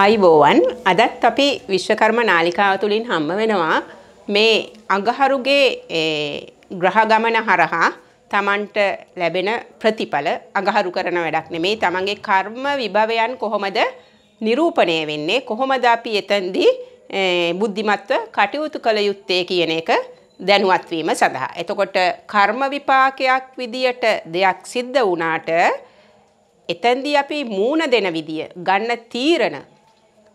අයිබෝවන් අදත් අපි විශ්වකර්ම නාලිකාව තුළින් හම්බ වෙනවා මේ අඟහරුගේ ග්‍රහගමන හරහා තමන්ට ලැබෙන ප්‍රතිඵල අඟහරු කරන වැඩක් නෙමේ තමන්ගේ කර්ම විභවයන් කොහොමද නිරූපණය වෙන්නේ කොහොමද අපි එතන්දී බුද්ධිමත්ව කටයුතු කළ යුත්තේ කියන එක දැනුවත්වීම සඳහා. එතකොට කර්ම විපාකයක් විදියට දෙයක් සිද්ධ වුණාට එතැන්දී අපි මූණ දෙන විදිය ගන්න තීරණ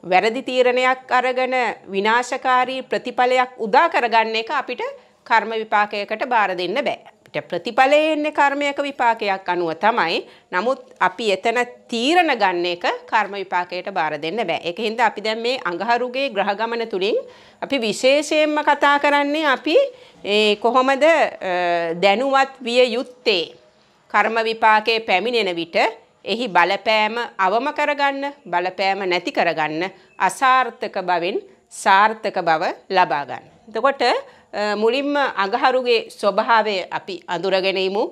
වැරදි තීරණයක් අරගෙන විනාශකාරී ප්‍රතිඵලයක් උදා කරගන්න එක අපිට කර්ම විපාකයකට බාර දෙන්න බෑ. අපිට ප්‍රතිඵලයේ එන්නේ කර්මයක විපාකයක් අනුව තමයි. නමුත් අපි එතන තීරණ ගන්න එක කර්ම විපාකයට බාර දෙන්න බෑ. ඒක හින්දා අපි දැන් මේ අඟහරුගේ ග්‍රහ ගමන තුලින් අපි විශේෂයෙන්ම කතා කරන්නේ අපි කොහොමද දැනුවත් විය යුත්තේ කර්ම විපාකයේ පැමිණෙන විට එහි බලපෑම අවම කරගන්න බලපෑම නැති කරගන්න අසාර්ථක බවෙන් සාර්ථක බව ලබා ගන්න. එතකොට මුලින්ම අඟහරුගේ ස්වභාවය අපි අඳුරගෙනීමු.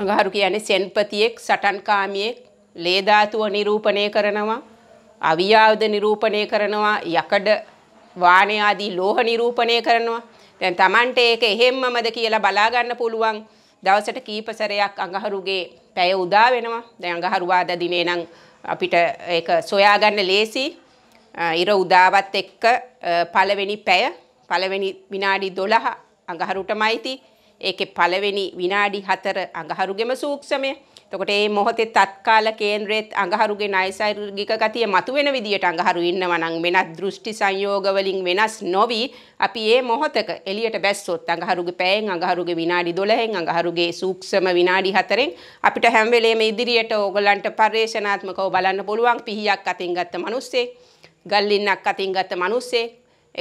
අඟහරු කියන්නේ සෙන්පතියෙක්, සටන්කාමියෙක්, ලේ ධාතුව නිරූපණය කරනවා, අවියාවද නිරූපණය කරනවා, යකඩ වාණය ආදී ලෝහ නිරූපණය කරනවා. දැන් Tamante ඒක එහෙම්මමද කියලා බලා ගන්න පුළුවන්. දවසට කීප සැරයක් අඟහරුගේ පැය උදා වෙනවා. දැන් අඟහරුවාදා දිනේ නම් අපිට ඒක සොයාගන්න ලේසි. ඉර උදාවත් එක්ක පළවෙනි පැය පළවෙනි විනාඩි 12 අඟහරුටමයිති. ඒකේ පළවෙනි විනාඩි 4 අඟහරුගෙම සූක්ෂමය. එතකොට මේ මොහොතේ තත්කාල කේන්ද්‍රයේ අඟහරුගේ නයිසර්ගික ගතිය මතුවෙන විදියට අඟහරු ඉන්නවා නම් වෙනත් දෘෂ්ටි සංයෝග වලින් වෙනස් නොවි අපි මේ මොහොතක එළියට බැස්සොත් අඟහරුගේ පැයෙන් අඟහරුගේ විනාඩි 12න් අඟහරුගේ සූක්ෂම විනාඩි 4න් අපිට හැම වෙලේම ඉදිරියට ඕගලන්ට පරිේශනාත්මකව බලන්න පුළුවන් පිහියක් අතින් ගත්ත මිනිස්සේ ගල්ලින්නක් අතින් ගත්ත මිනිස්සේ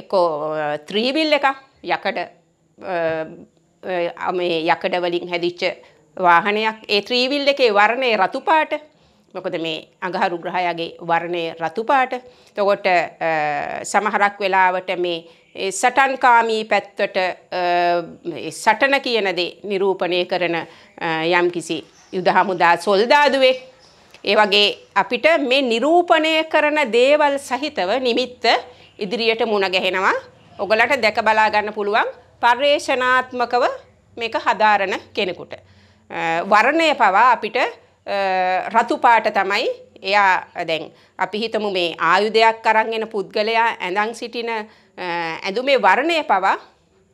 එක්කෝ ත්‍රිවිල් එක යකඩ මේ යකඩ වලින් හැදිච්ච වාහනයක් ඒ ත්‍රීවිල් එකේ වර්ණය රතුපාට මොකද මේ අඟහරු ග්‍රහයාගේ වර්ණය රතුපාට තකොට සමහරක් වෙලාවට මේ සටන්කාමී පැත්තට සටන කියන දේ නිරූපණය කරන යම්කිසි යුද හමුදා සොල්දාදුවේ ඒ වගේ අපිට මේ නිරූපණය කරන දේවල් සහිතව නිමිත්ත ඉදිරියට මුණ ගැහෙනවා ඔගලට දැක බලා ගන්න පුළුවන් පර්යේෂණාත්මකව මේක හදාරන කෙනෙකුට වරණය පවා අපිට රතුපාට තමයි එයා දැන් අපි හිතමු මේ ආයුධයක් අරන් එන පුද්ගලයා ඇඳන් සිටින ඇඳුමේ වර්ණය පවා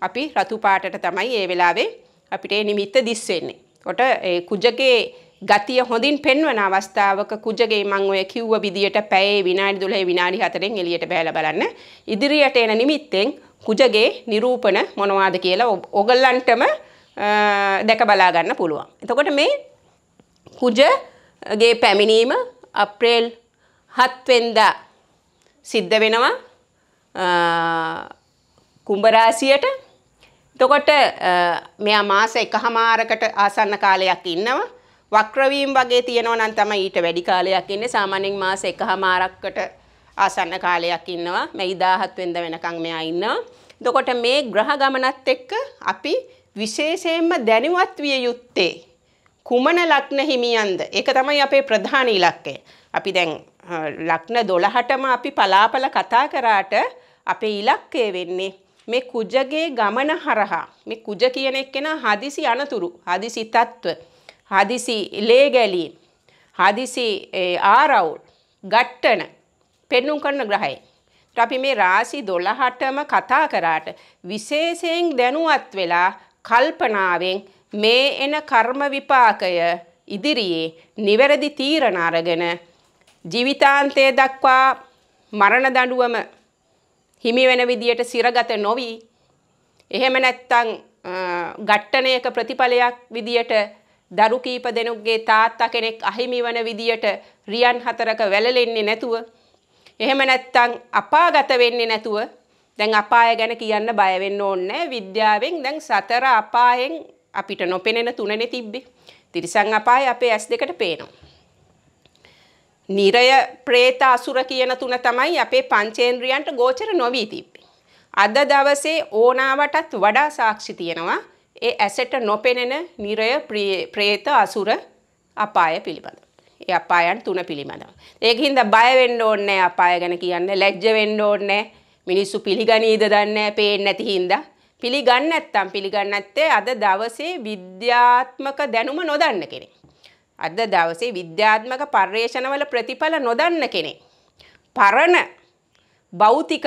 අපි රතු පාටට තමයි ඒ වෙලාවේ අපිට ඒ නිමිත්ත දිස් වෙන්නේ. කොට ඒ කුජගේ ගතිය හොඳින් පෙන්වන අවස්ථාවක කුජගේ මං ඔය කිව්ව විදියට පැයේ විනාඩි 12 විනාඩි 4න් එළියට බහැලා බලන්න. ඉදිරියට එන නිමිත්තෙන් කුජගේ නිරූපණ මොනවාද කියලා ඔගලන්ටම දැක බලාගන්න පුළුවන්. එතකොට මේ කුජගේ පැමිණීම අප්‍රේල් හත්වෙන්දා සිද්ධ වෙනවා කුම්බරාසියට තොකොට මෙයා මාස එකහමාරකට ආසන්න කාලයක් ඉන්නවා වක්‍රවීම් වගේ තියෙනවා නම් තමයි ඊට වැඩි කාලයක් ඉන්නේ සාමාන්‍යයෙන් මාස එකහමාරකට ආසන්න කාලයක් ඉන්නවා මැයි 17 වෙනිදා වෙනකන් මෙයා ඉන්නවා එතකොට මේ ග්‍රහ ගමනත් එක්ක අපි විශේෂයෙන්ම දැනුවත් විය යුත්තේ කුමන ලග්න හිමියන්ද? ඒක තමයි අපේ ප්‍රධාන ඉලක්කය. අපි දැන් ලග්න 12ටම අපි පලාපල කතා කරාට අපේ ඉලක්කය වෙන්නේ මේ කුජගේ ගමන හරහා මේ කුජ කියන එක්කෙනා හදිසි අනතුරු හදිසි තත්ත්ව හදිසි ලේ ගැලීම් හදිසි ආරවුල් ගට්ටන පෙන්නුම් කරන ග්‍රහය. අපි මේ රාශි 12ටම කතා කරාට විශේෂයෙන් දැනුවත් වෙලා කල්පනාවෙන් මේ එන කර්ම විපාකය ඉදිරියේ නිවැරදි තීරණ අරගෙන ජීවිතාන්තය දක්වා මරණ දඬුවම හිමි වෙන විදියට සිරගත නොවි එහෙම නැත්නම් ඝට්ටණයක ප්‍රතිඵලයක් විදියට දරු කීප දෙනෙකුගේ තාත්තා කෙනෙක් අහිමි වන විදියට රියන් හතරක වැළලෙන්නේ නැතුව එහෙම නැත්නම් අපාගත වෙන්නේ නැතුව දැන් අපාය ගැන කියන්න බය වෙන්න ඕනේ විද්‍යාවෙන් දැන් සතර අපායෙන් අපිට නොපෙනෙන තුනනේ තිබ්බේ. තිරිසන් අපාය අපේ ඇස් දෙකට පේනවා. නිරය പ്രേත අසුර කියන තුන තමයි අපේ පංචේන්ද්‍රයන්ට ගෝචර නොවි තිබ්බේ. අද දවසේ ඕනාවටත් වඩා සාක්ෂි තියෙනවා ඒ ඇසට නොපෙනෙන නිරය പ്രേත අසුර අපාය පිළිබඳව. ඒ අපායන් තුන පිළිබඳව. ඒක හින්දා බය වෙන්න ඕනේ අපාය ගැන කියන්න, ලැජ්ජ වෙන්න ඕනේ. මිනිස්සු පිළිගනීද දන්නේ පේන්නේ නැති හින්දා පිළිගන්නේ නැත්තම් පිළිගන්නේ අද දවසේ විද්‍යාත්මක දැනුම නොදන්න කෙනෙක්. අද දවසේ විද්‍යාත්මක පර්යේෂණවල ප්‍රතිඵල නොදන්න කෙනෙක්. පරණ භෞතික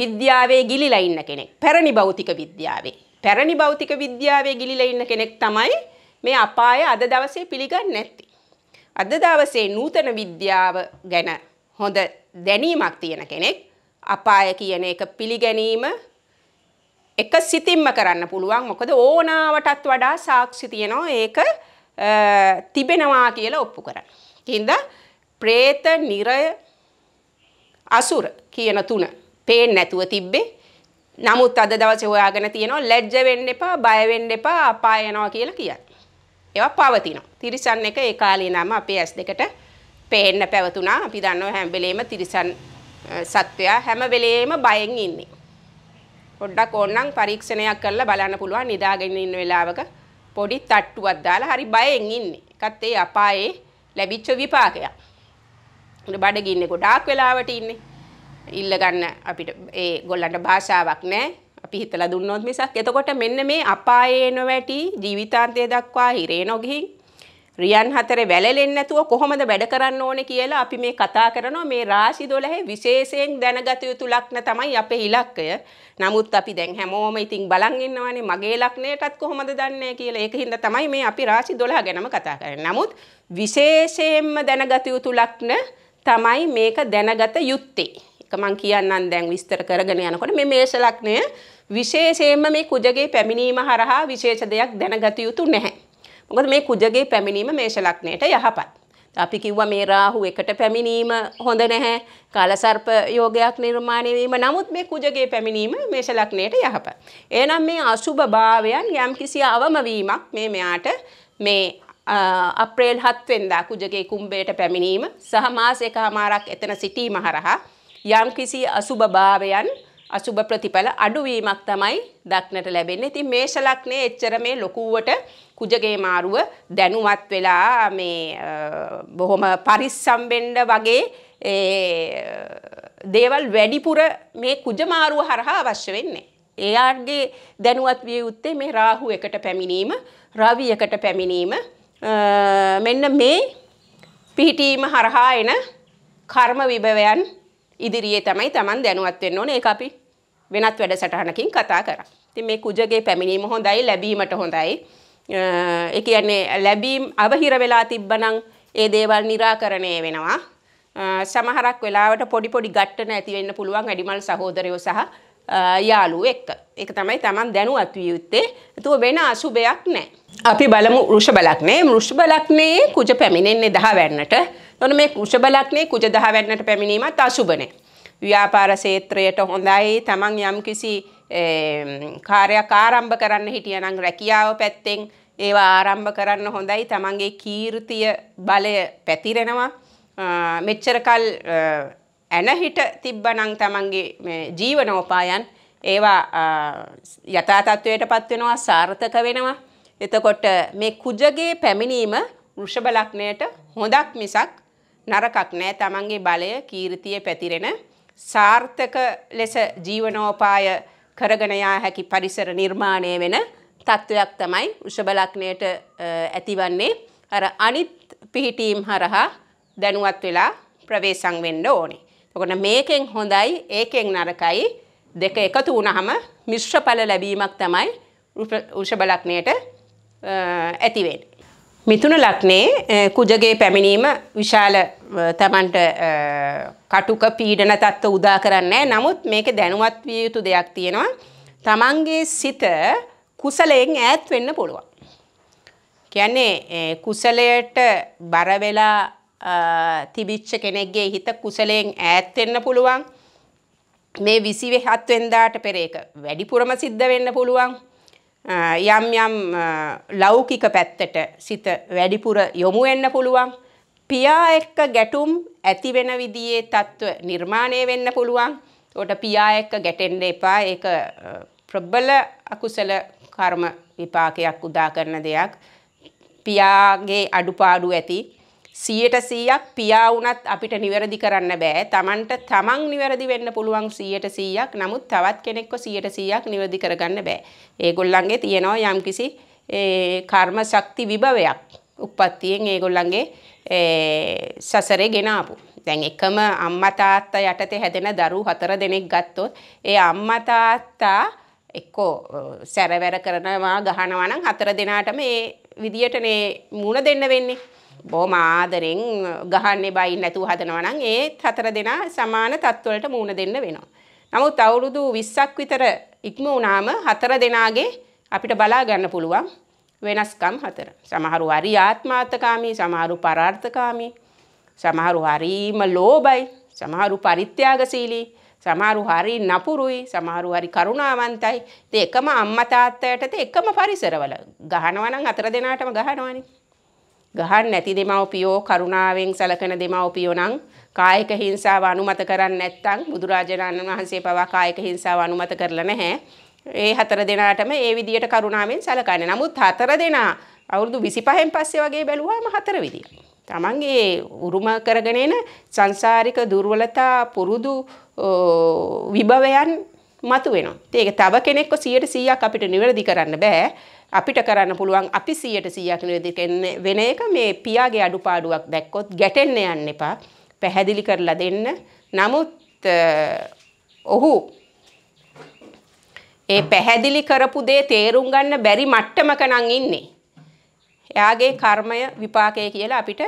විද්‍යාවේ ගිලිලා ඉන්න කෙනෙක්. පැරණි භෞතික විද්‍යාවේ. පැරණි භෞතික විද්‍යාවේ ගිලිලා ඉන්න කෙනෙක් තමයි මේ අපාය අද දවසේ පිළිගන්නේ නැත්තේ. අද දවසේ නූතන විද්‍යාව ගැන හොඳ දැනීමක් තියෙන කෙනෙක් අපාය කියන එක පිළිගැනීම එක සිතින්ම කරන්න පුළුවන් මොකද ඕනාවටත් වඩා සාක්ෂි තියෙනවා ඒක තිබෙනවා කියලා ඔප්පු කරන්න. කින්ද ප්‍රේත නිරය අසුර කියන තුන පේන්නේ නැතුව තිබ්බේ. නමුත් අද දවසේ හොයාගෙන තියෙනවා ලැජ්ජ වෙන්න එපා, බය වෙන්න එපා, අපාය යනවා කියලා කියන්නේ. ඒවා පවතිනවා. තිරිසන් එක ඒ කාලේ නම අපේ S2ට පේන්න පැවතුනා. අපි දන්නවා හැම වෙලේම තිරිසන් සත්වයා හැම වෙලේම බයෙන් ඉන්නේ. පොඩ්ඩක් ඕනනම් පරීක්ෂණයක් කරලා බලන්න පුළුවන් නිදාගෙන ඉන්න වෙලාවක පොඩි තට්ටුවක් දාලා හරි බයෙන් ඉන්නේ. ඒකත් ඒ අපායේ ලැබිච්ච විපාකයක්. උඩ බඩගින්නේ ගොඩාක් වෙලාවට ඉන්නේ. ඉල්ල ගන්න අපිට ඒ ගොල්ලන්ට භාෂාවක් නැහැ. අපි හිතලා දුන්නොත් මිසක් එතකොට මෙන්න මේ අපායේ නොවැටි ජීවිතාන්තය දක්වා හිරේ නොගිහින් රියන් හතරේ වැළලෙන්නේ නැතුව කොහොමද වැඩ කරන්න ඕනේ කියලා අපි මේ කතා කරනවා මේ රාශි 12 විශේෂයෙන් දැනගත යුතු ලක්ෂණ තමයි අපේ ඉලක්කය. නමුත් අපි දැන් හැමෝම ඉතින් බලන් ඉන්නවානේ මගේ ලක්ෂණයටත් කොහොමද දන්නේ කියලා. ඒකින්ද තමයි මේ අපි රාශි 12 ගැනම කතා කරන්නේ. නමුත් විශේෂයෙන්ම දැනගත යුතු ලක්ෂණ තමයි මේක දැනගත යුත්තේ. ඒක මම කියන්නම් දැන් විස්තර කරගෙන යනකොට මේ මේෂ ලක්ෂණය විශේෂයෙන්ම මේ කුජගේ පැමිණීම හරහා විශේෂ දෙයක් දැනගත යුතු නැහැ. මොකද මේ කුජගේ පැමිණීම මේෂ ලග්නයට යහපත්. අපි කිව්වා මේ රාහු එකට පැමිණීම හොඳ නැහැ. කාලසර්ප යෝගයක් නිර්මාණය වීම නමුත් මේ කුජගේ පැමිණීම මේෂ ලග්නයට යහපත්. එහෙනම් මේ අසුබ භාවයන් යම්කිසි අවම වීමක් මේ මෙයාට මේ අප්‍රේල් 7 වෙනිදා කුජගේ කුම්භයට පැමිණීම සහ මාස එකමාරක් එතන සිටීම හරහා යම්කිසි අසුබ භාවයන් අසුබ ප්‍රතිඵල අඩුවීමක් තමයි දක්නට ලැබෙන්නේ. ඉතින් මේෂ ලග්නේ එච්චර මේ ලොකුවට කුජගේ මාරුව දැනුවත් වෙලා මේ බොහොම පරිස්සම් වෙන්න වගේ දේවල් වැඩිපුර මේ කුජ මාරුව හරහා අවශ්‍ය වෙන්නේ. එයාගේ දැනුවත් විය යුත්තේ මේ රාහු එකට පැමිණීම, රවි එකට පැමිණීම මෙන්න මේ පිහිටීම හරහා එන කර්ම විභවයන් ඉදිරියේ තමයි Taman දැනුවත් වෙන්න ඕනේ ඒක අපි වෙනත් වැඩසටහනකින් කතා කරා. ඉතින් මේ කුජගේ පැමිණීම හොඳයි ලැබීමට හොඳයි. ඒ කියන්නේ ලැබීම් අවහිර වෙලා තිබ්බනම් ඒ දේවල් निराකරණය වෙනවා. සමහරක් වෙලාවට පොඩි පොඩි ගැටන ඇති වෙන්න පුළුවන් වැඩිමල් සහෝදරයෝ සහ යාළුවෝ එක්ක. ඒක තමයි Taman දැනුවත් විය යුත්තේ. ඒතුව වෙන අසුබයක් නැහැ. අපි බලමු වෘෂභ ලග්නේ. වෘෂභ ලග්නේ කුජ පැමිණෙන්නේ 10 වෙන්නට. එතකොට මේ වෘෂභ ලග්නේ කුජ 10 වෙන්නට පැමිණීමත් අසුබ නැහැ. ව්‍යාපාර ක්ෂේත්‍රයට හොඳයි. Taman යම්කිසි කාර්යයක් ආරම්භ කරන්න හිටියනම් රැකියාව පැත්තෙන් ඒවා ආරම්භ කරන්න හොඳයි. Tamanගේ කීර්තිය බලය පැතිරෙනවා. මෙච්චරකල් ඇනහිට තිබ්බනම් Tamanගේ ජීවනෝපායන් ඒවා යථා තත්වයට පත් වෙනවා සාර්ථක වෙනවා. එතකොට මේ කුජගේ පැමිණීම වෘෂභ ලග්නයට හොඳක් මිසක් නරකක් නෑ. Tamanගේ බලය කීර්තිය පැතිරෙන සාර්ථක ලෙස ජීවනෝපාය කරගෙන යා හැකි පරිසර නිර්මාණය වෙන තත්ත්වයක් තමයි උෂබලක්නයට ඇතිවන්නේ අර අනිත් පිහිටීම් හරහා දැනුවත් වෙලා ප්‍රවේශම් වෙන්න ඕනේ. එතකොට මේකෙන් හොඳයි ඒකෙන් නරකයි දෙක එකතු වුණහම මිශ්‍ර ඵල ලැබීමක් තමයි උෂබලක්නයට ඇති වෙන්නේ. මිථුන ලග්නේ කුජගේ පැමිණීම විශාල තමන්ට කටුක පීඩන තත්ත්ව උදා කරන්නේ නමුත් මේක දැනුවත් විය යුතු දෙයක් තියෙනවා. තමන්ගේ සිත කුසලයෙන් ඈත් වෙන්න පුළුවන්. කියන්නේ කුසලයට බර වෙලා තිබිච්ච කෙනෙක්ගේ හිත කුසලයෙන් ඈත් වෙන්න පුළුවන්. මේ 27 වෙනිදාට පෙර ඒක වැඩිපුරම සිද්ධ වෙන්න පුළුවන්. යම් යම් ලෞකික පැත්තට සිත වැඩිපුර යොමු වෙන්න පුළුවන්. පියා එක්ක ගැටුම් ඇති වෙන විදිහේ තත්ත්ව නිර්මාණය වෙන්න පුළුවන්. ඒකට පියා එක්ක ගැටෙන්න එපා. ඒක ප්‍රබල අකුසල කර්ම විපාකයක් උදා කරන දෙයක්. පියාගේ අඩුපාඩු ඇති. 100%ක් පියා වුණත් අපිට නිවැරදි කරන්න බෑ. Tamanට Taman නිවැරදි වෙන්න පුළුවන් 100%ක්. නමුත් තවත් කෙනෙක්ව 100%ක් නිවැරදි කරගන්න බෑ. ඒගොල්ලන්ගේ තියෙනවා යම්කිසි ඒ කර්ම ශක්ති විභවයක්. උප්පත්තියෙන් ඒගොල්ලන්ගේ සසරේ ගෙනාපු. දැන් එකම අම්මා තාත්තා යටතේ හැදෙන දරු හතර දෙනෙක් ගත්තොත් ඒ අම්මා තාත්තා එක්කෝ සැරවැර කරනවා ගහනවා නම් හතර දෙනාටම ඒ විදියටනේ මුණ දෙන්න වෙන්නේ. බොහොම ආදරෙන් ගහන්නේ බයින් නැතුව හදනවා නම් ඒත් හතර දෙනා සමාන තත්ත්වවලට මුණ දෙන්න වෙනවා. නමුත් අවුරුදු 20ක් විතර ඉක්ම වුණාම හතර දෙනාගේ අපිට බලා ගන්න පුළුවන් වෙනස්කම් හතර. සමහරු හරි ආත්මාර්ථකාමී, සමහරු පරාර්ථකාමී, සමහරු හරිම ලෝභයි, සමහරු පරිත්‍යාගශීලී, සමහරු හරි නපුරුයි, සමහරු හරි කරුණාවන්තයි. ඉතින් එකම අම්මා තාත්තයටත් එකම පරිසරවල ගහනවා නම් හතර දෙනාටම ගහනවනේ. ගහන්න නැති දෙමව්පියෝ කරුණාවෙන් සැලකෙන දෙමව්පියෝ නම් කායික හිංසාව අනුමත කරන්නේ නැත්නම් බුදුරජාණන් වහන්සේ පවා කායික හිංසාව අනුමත කරලා නැහැ. ඒ හතර දෙනාටම ඒ විදියට කරුණාවෙන් සැලකන්නේ. නමුත් හතර දෙනා අවුරුදු 25න් පස්සේ වගේ බැලුවාම හතර විදිය. තමන්ගේ උරුම කරගෙන එන සංසාරික දුර්වලතා පුරුදු විභවයන් මතුවෙනවා. ඒක තව කෙනෙක්ව 100%ක් අපිට නිවැරදි කරන්න බෑ. අපිට කරන්න පුළුවන් අපි 100%ක් නිවැරදි වෙන එක මේ පියාගේ අඩුපාඩුවක් දැක්කොත් ගැටෙන්න යන්න එපා. පැහැදිලි කරලා දෙන්න. නමුත් ඔහු ඒ පැහැදිලි කරපු දේ තේරුම් ගන්න බැරි මට්ටමක නම් ඉන්නේ. එයාගේ කර්මය විපාකය කියලා අපිට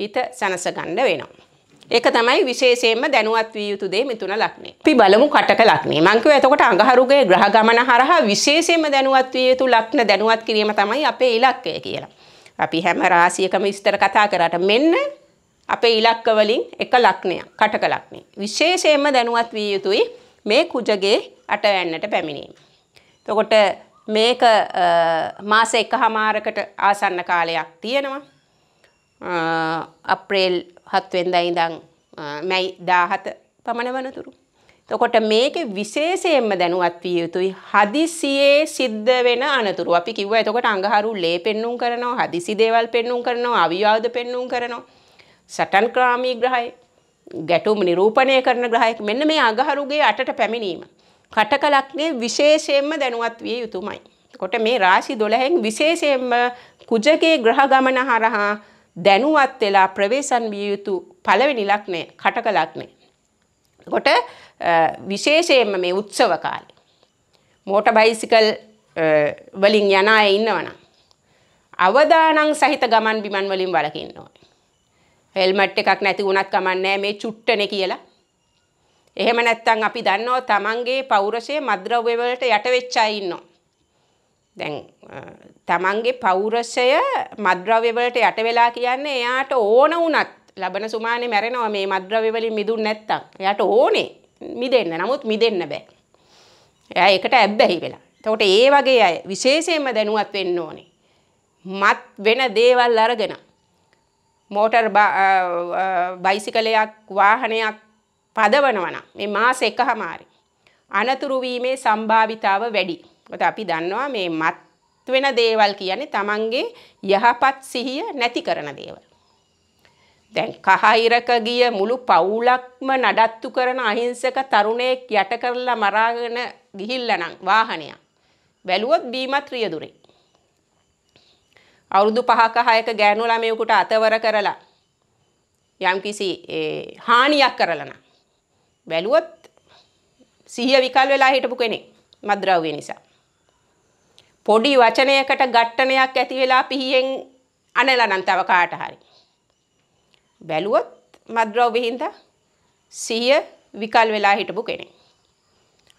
හිත සනස ගන්න වෙනවා. ඒක තමයි විශේෂයෙන්ම දැනුවත් විය යුතු දේ මිතුන ලක්ෂණය. අපි බලමු කටක ලක්ෂණය. මං කියුවා එතකොට අඟහරුගේ ග්‍රහ ගමන හරහා විශේෂයෙන්ම දැනුවත් විය යුතු ලක්ෂණ දැනුවත් කිරීම තමයි අපේ ඉලක්කය කියලා. අපි හැම රාශියකම විස්තර කතා කරාට මෙන්න අපේ ඉලක්ක වලින් එක ලක්ෂණයක් කටක ලක්ෂණය. විශේෂයෙන්ම දැනුවත් විය යුතුයි මේ කුජගේ අටවැන්නට පැමිණීම. තකොට මේක මාස එක හමාරකට ආසන්න කාලයක් තියෙනවා. අප්‍රේල් හත්වෙන්ද ඉඳං මැයි දාහත පමණ වනතුරු. තකොට මේක විශේෂයෙන්ම දැනුවත් විය යුතුයි හදිසියේ සිද්ධ වෙන අනතුරු. අපි කිව්වා එතකොට අඟහරු ලේ පෙන්눔 කරනවා, හදිසි දේවල් පෙන්눔 කරනවා, අවිවාද පෙන්눔 කරනවා. සටන් ක්‍රාමී ග්‍රහය ගැටුම් නිරූපණය කරන ග්‍රහයෙක් මෙන්න මේ අගහරුගේ අටට පැමිණීම. කටකලක්නේ විශේෂයෙන්ම දැනුවත් විය යුතුමයි. කොට මේ රාශි දොළහෙන් විශේෂයෙන්ම කුජගේ ග්‍රහ ගමන හරහා දැනුවත් වෙලා ප්‍රවේශන් විය යුතු පළවෙනි ලක්ෂණය කටක ලක්ෂණය. කොට විශේෂයෙන්ම මේ උත්සව කාලේ මෝටර් බයිසිකල් වලින් යන අය ඉන්නවනම් අවදානම් සහිත ගමන් බිමන් වලින් වළකින්න ඕනේ. හෙල්මට් එකක් නැති වුණත් කමන්නේ මේ චුට්ටනේ කියලා. එහෙම නැත්නම් අපි දන්නවා තමන්ගේ පෞරෂයේ මද්ද්‍රව්‍ය වලට යට වෙච්ච අය ඉන්නවා. දැන් තමන්ගේ පෞරෂය මද්ද්‍රව්‍ය වලට යට වෙලා කියන්නේ එයාට ඕන වුණත් ලබන සුමානේ මැරෙනවා මේ මද්ද්‍රව්‍ය වලින් මිදුන් නැත්තම්. එයාට ඕනේ මිදෙන්න. නමුත් මිදෙන්න බෑ. එයා ඒකට ඇබ්බැහි වෙලා. එතකොට ඒ වගේ අය විශේෂයෙන්ම දැනුවත් වෙන්න ඕනේ. මත් වෙන දේවල් අරගෙන මෝටර් බයිසිකලයක් වාහනයක් පදවනවන මේ මාස එක හමාරි. අනතුරුවීමේ සම්භාවිතාව වැඩි. ඔත අපි දන්නවා මේ මත් වෙන දේවල් කියන්නේ තමන්ගේ යහපත් සිහිය නැති කරන දේවල්. දැන් කහයිරක ගිය මුළු පවුලක්ම නඩත්තු කරන අහිංසක තරුණයෙක් යට කරලා මරාගෙන ගිහිල්ලා නම් වාහනයක්. වැළුවොත් බීමත් රියදුරේ. අවුරුදු 5ක 6ක ගෑනු ළමයෙකුට අතවර කරලා යම්කිසි හානියක් කරලා නම් බැලුවොත් සිහිය විකල් වෙලා හිටපු කෙනෙක් මද්ද්‍රව්‍ය නිසා පොඩි වචනයකට ගැටණයක් ඇති වෙලා පිහියෙන් අනලා නම් තව කාට හරි බැලුවොත් මද්ද්‍රව්‍ය හින්දා සිහිය විකල් වෙලා හිටපු කෙනෙක්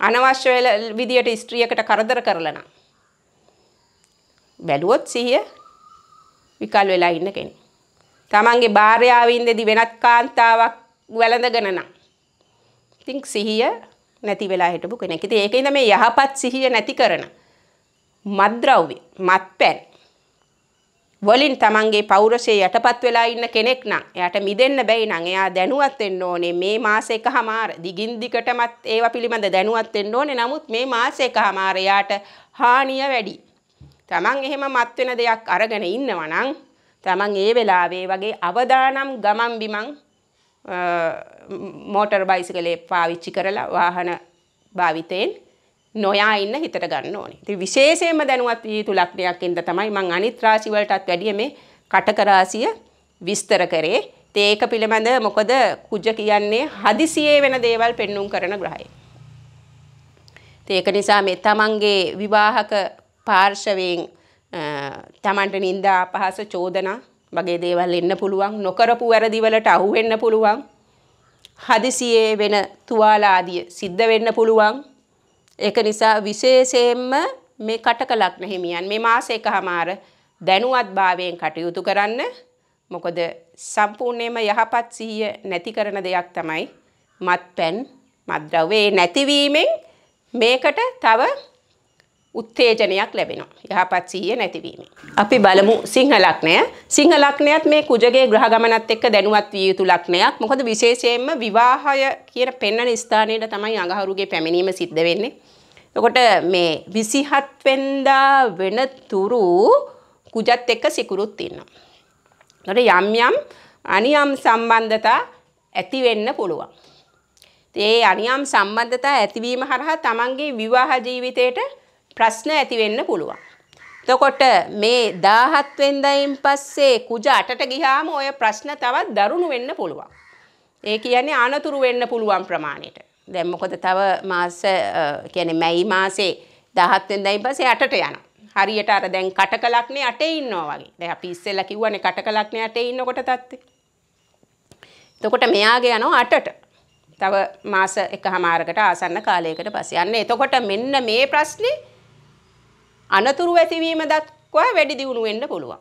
අනවශ්‍ය විදියට ස්ත්‍රියකට කරදර කරලා නම් බැලුවොත් සිහිය විකල් වෙලා ඉන්න කෙනෙක්. තමන්ගේ භාර්යාව ඉඳදී වෙනත් කාන්තාවක් වැළඳගෙන නම්. ඉතින් සිහිය නැති වෙලා හිටපු කෙනෙක්. ඉතින් ඒකින්ද මේ යහපත් සිහිය නැති කරන මත්ද්‍රව්‍ය, මත්පැන් වලින් තමන්ගේ පෞරෂයේ යටපත් වෙලා ඉන්න කෙනෙක් නම් එයාට මිදෙන්න බැයි නම් එයා දැනුවත් වෙන්න ඕනේ මේ මාස එකමාර දිගින් දිගටමත් ඒවා පිළිබඳ දැනුවත් වෙන්න ඕනේ නමුත් මේ මාස එකමාර එයාට හානිය වැඩි තමන් එහෙම මත් වෙන දෙයක් අරගෙන ඉන්නවා නම් තමන් ඒ වෙලාවේ වගේ අවදානම් ගමන් බිමන් මෝටර් බයිසිකලේ පාවිච්චි කරලා වාහන භාවිතයෙන් නොයා ඉන්න හිතට ගන්න ඕනේ. ඉතින් විශේෂයෙන්ම දැනුවත් විය යුතු ලක්ෂණයක් ඉඳ තමයි මම අනිත් රාශි වලටත් වැඩිය මේ කටක රාශිය විස්තර කරේ. ඒක පිළිබඳ මොකද කුජ කියන්නේ හදිසියේ වෙන දේවල් පෙන්눔 කරන ග්‍රහය. ඒක නිසා මේ තමන්ගේ විවාහක පාර්ශවයෙන් තමන්ට නින්දා අපහස චෝදනා වගේ දේවල් එන්න පුළුවන් නොකරපු වැරදිවලට අහු වෙන්න පුළුවන් හදිසියේ වෙන තුවාලාදිය සිද්ධ වෙන්න පුළුවන් ඒක නිසා විශේෂයෙන්ම මේ කටකලක් නැහිමියන් මේ මාසයකමාර දැනුවත් භාවයෙන් කටයුතු කරන්න මොකද සම්පූර්ණයෙන්ම යහපත් සිහිය නැති කරන දෙයක් තමයි මත්පැන් මත්ද්‍රව්‍ය නැතිවීමෙන් මේකට තව උත්තේජනයක් ලැබෙනවා යහපත් සිහිය නැතිවීමෙන්. අපි බලමු සිංහ ලග්නය. සිංහ ලග්නයත් මේ කුජගේ ග්‍රහ ගමනත් එක්ක දැනුවත් විය යුතු ලග්නයක්. මොකද විශේෂයෙන්ම විවාහය කියන පෙන්වන ස්ථානයේ තමයි අඟහරුගේ පැමිණීම සිද්ධ වෙන්නේ. එතකොට මේ 27 වෙනිදා වෙනතුරු කුජත් එක්ක සිකුරුත් ඉන්නවා. එතකොට යම් යම් අනියම් සම්බන්ධතා ඇති වෙන්න පුළුවන්. ඒ අනියම් සම්බන්ධතා ඇතිවීම හරහා තමන්ගේ විවාහ ජීවිතයට ප්‍රශ්න ඇති වෙන්න පුළුවන්. එතකොට මේ 17 වෙනිදායින් පස්සේ කුජ 8ට ගියාම ඔය ප්‍රශ්න තවත් දරුණු වෙන්න පුළුවන්. ඒ කියන්නේ අනතුරු වෙන්න පුළුවන් ප්‍රමාණයට. දැන් මොකද තව මාස කියන්නේ මැයි මාසේ 17 වෙනිදායින් පස්සේ 8ට යනවා. හරියට අර දැන් කටකලක්නේ 8 ඉන්නවා වගේ. දැන් අපි ඉස්සෙල්ලා කිව්වනේ කටකලක්නේ 8 ඉන්නකොට තත්ත්වේ. එතකොට මෙයාගේ යනවා 8ට. තව මාස එකහමාරකට ආසන්න කාලයකට පස්සේ. අන්න එතකොට මෙන්න මේ ප්‍රශ්නේ අනතුරු ඇතිවීම දක්වා වැඩි දියුණු වෙන්න පුළුවන්.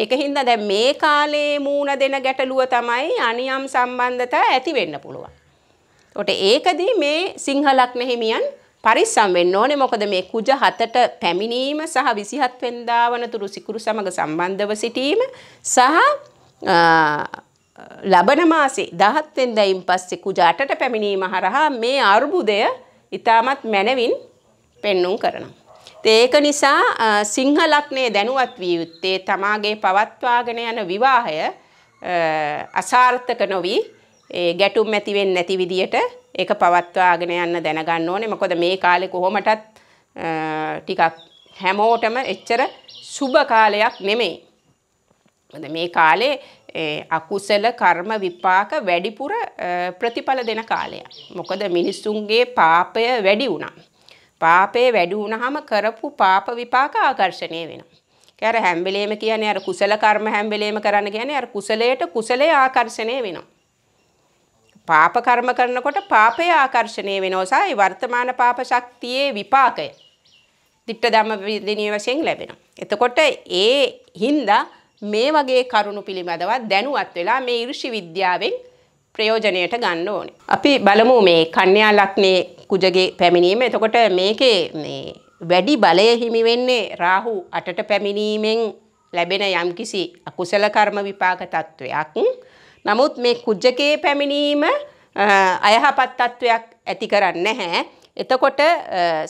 ඒක හින්දා දැන් මේ කාලේ මූණ දෙන ගැටලුව තමයි අනියම් සම්බන්ධතා ඇති වෙන්න පුළුවන්. ඔට ඒකදී මේ සිංහලක්න හිමියන් පරිස්සම් වෙන්න ඕනේ මොකද මේ කුජ හතට පැමිණීම සහ 27 වෙනිදා වනතුරු සිකුරු සමග සම්බන්ධව සිටීම සහ ලබන මාසේ 10 වෙනිදායින් පස්සේ කුජ 8ට පැමිණීම හරහා මේ අර්බුදය ඊටමත් මැනවින් පෙන්눔 කරනවා. ඒක නිසා සිංහලක්නේ දැනුවත් විය යුත්තේ තමාගේ පවත්වාගෙන යන විවාහය අසාර්ථක නොවී ගැටුම් ඇති වෙන්නේ නැති විදියට ඒක පවත්වාගෙන යන්න දැනගන්න ඕනේ. මොකද මේ කාලේ කොහොමටත් ටිකක් හැමෝටම එච්චර සුබ කාලයක් නෙමෙයි. මොකද මේ කාලේ අකුසල කර්ම විපාක වැඩිපුර ප්‍රතිඵල දෙන කාලයක්. මොකද මිනිස්සුන්ගේ පාපය වැඩි වුණා. පාපේ වැඩි වුණාම කරපු පාප විපාක ආකර්ෂණය වෙනවා. ඒක අර හැම වෙලේම කියන්නේ අර කුසල කර්ම හැම වෙලේම කරන්න කියන්නේ අර කුසලයට කුසලයේ ආකර්ෂණය වෙනවා. පාප කර්ම කරනකොට පාපය ආකර්ෂණය වෙනවා සයි වර්තමාන පාප ශක්තියේ විපාකය ditta dhamma විදිනිය වශයෙන් ලැබෙනවා. එතකොට ඒ හින්දා මේ වගේ කරුණු පිළිබඳව දැනුවත් වෙලා මේ ඍෂි විද්‍යාවෙන් ප්‍රයෝජනයට ගන්න ඕනේ. අපි බලමු මේ කන්‍යා ලග්නේ කුජගේ පැමිණීම එතකොට මේකේ මේ වැඩි බලය හිමි වෙන්නේ රාහු අටට පැමිණීමෙන් ලැබෙන යම්කිසි අකුසල කර්ම විපාක තත්වයක්. නමුත් මේ කුජ්ජකේ පැමිණීම අයහපත් තත්වයක් ඇති කරන්නේ නැහැ. එතකොට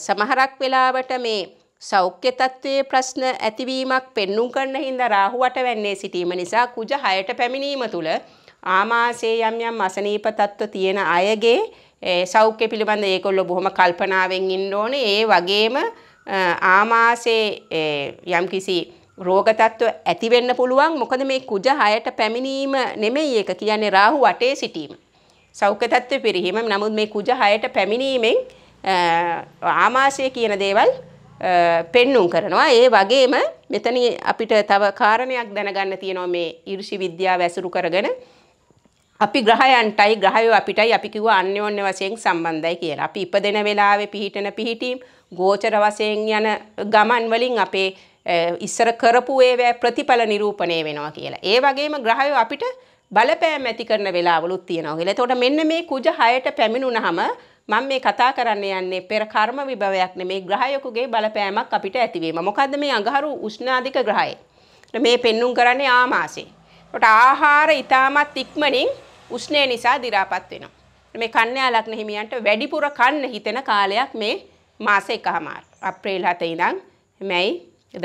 සමහරක් වෙලාවට මේ සෞඛ්‍ය තත්ත්වයේ ප්‍රශ්න ඇතිවීමක් පෙන්නුම් කරන හින්දා රාහුවට වෙන්නේ සිටීම නිසා කුජ 6ට පැමිණීම තුල ආමාශයේ යම් යම් අසනීප තත්ත්ව තියෙන අයගේ සෞඛ්‍ය පිළිබඳ ඒකොල්ලො බොහොම කල්පනාවෙන් ඉන්න ඕනේ. ඒ වගේම ආමාශයේ යම්කිසි රෝග තත්ත්ව ඇති වෙන්න පුළුවන්. මොකද මේ කුජ 6ට පැමිණීම නෙමෙයි ඒක. කියන්නේ රාහු 8 සිටීම. සෞඛ්‍ය තත්ත්ව පිරිහීම. නමුත් මේ කුජ 6ට පැමිණීමෙන් ආමාශය කියන දේවල් පෙන්නුම් කරනවා. ඒ වගේම මෙතන අපිට තව කාරණයක් දැනගන්න තියෙනවා මේ ඊර්ෂි විද්‍යාව ඇසුරු කරගෙන අපි ග්‍රහයන්ටයි ග්‍රහයෝ අපිටයි අපි කිව්වා අන්‍යෝන්‍ය වශයෙන් සම්බන්ධයි කියලා. අපි ඉපදෙන වෙලාවේ පිහිටන පිහිටීම් ගෝචර වශයෙන් යන ගමන් වලින් අපේ ඉස්සර කරපු ඒවා ප්‍රතිඵල නිරූපණය වෙනවා කියලා. ඒ වගේම ග්‍රහයෝ අපිට බලපෑම් ඇති කරන වෙලාවලුත් තියෙනවා කියලා. එතකොට මෙන්න මේ කුජ 6ට පැමිණුනහම මම මේ කතා කරන්න යන්නේ පෙර කර්ම විභවයක් නෙමේ ග්‍රහයෙකුගේ බලපෑමක් අපිට ඇතිවීම. මොකද්ද මේ අඟහරු උෂ්ණාධික ග්‍රහය? මේ පෙන්눔 කරන්නේ ආමාශේ. ඒකට ආහාර ඊටමත් ඉක්මනින් උෂ්ණය නිසා දි รา පත් වෙනවා. මේ කන්‍යා ලග්න හිමියන්ට වැඩිපුර කන්න හිතෙන කාලයක් මේ මාස එකමාර. අප්‍රේල් 7 ඉඳන් මැයි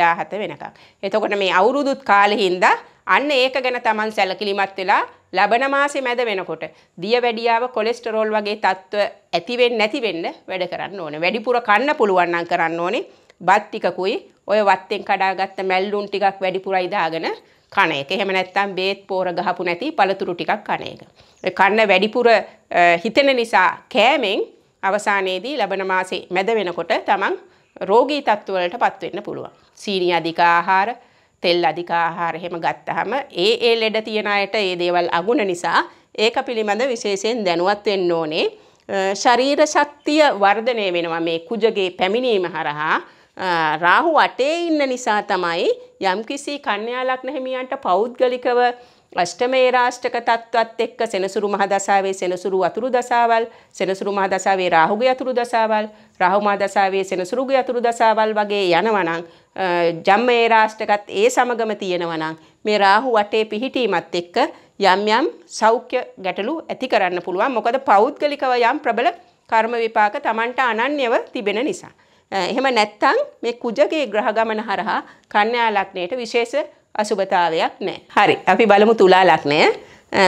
17 වෙනකම්. එතකොට මේ අවුරුදුත් කාලෙ හින්දා අන්න ඒක ගැන Taman සැලකිලිමත් වෙලා ලබන මාසේ මැද වෙනකොට දිය වැඩියාව කොලෙස්ටරෝල් වගේ තත්ත්ව ඇති වෙන්නේ නැති වෙන්න වැඩ කරන්න ඕනේ. වැඩිපුර කන්න පුළුවන් නම් කරන්න ඕනේ. බත් ටිකකුයි ඔය වත්තෙන් කඩාගත්ත මැල්ලුන් ටිකක් වැඩිපුරයි දාගෙන කන එක. එහෙම නැත්නම් බේත් පෝර ගහපු නැති පළතුරු ටිකක් කන එක. කන්න වැඩිපුර හිතෙන නිසා කෑමෙන් අවසානයේදී ලබන මාසේ මැද වෙනකොට තමන් රෝගී තත්ත්වවලට පත් වෙන්න පුළුවන්. සීනි අධික ආහාර, තෙල් අධික ආහාර එහෙම ගත්තාම ඒ ඒ ලෙඩ තියන අයට ඒ දේවල් අගුණ නිසා ඒක පිළිබඳ විශේෂයෙන් දැනුවත් වෙන්න ඕනේ. ශරීර ශක්තිය වර්ධනය වෙනවා මේ කුජගේ පැමිණීම හරහා රාහු අටේ ඉන්න නිසා තමයි යම්කිසි කන්‍යා ලග්න හිමියන්ට පෞද්ගලිකව අෂ්ටමේ රාෂ්ටක තත්ත්වත් එක්ක සෙනසුරු මහ දසාවේ සෙනසුරු අතුරු දසාවල් සෙනසුරු මහ දසාවේ රාහුගේ අතුරු දසාවල් රාහු මහ දසාවේ සෙනසුරුගේ අතුරු දසාවල් වගේ යනවනම් ජම්මේ රාෂ්ටකත් ඒ සමගම තියෙනවනම් මේ රාහු වටේ පිහිටීමත් එක්ක යම් යම් සෞඛ්‍ය ගැටලු ඇති කරන්න පුළුවන් මොකද පෞද්ගලිකව යම් ප්‍රබල කර්ම විපාක Tamanට අනන්‍යව තිබෙන නිසා එහෙම නැත්තම් මේ කුජගේ ග්‍රහ ගමන හරහා කන්‍යා ලග්නයට විශේෂ අසුබතාවයක් නැහැ. හරි. අපි බලමු තුලා ලග්නය.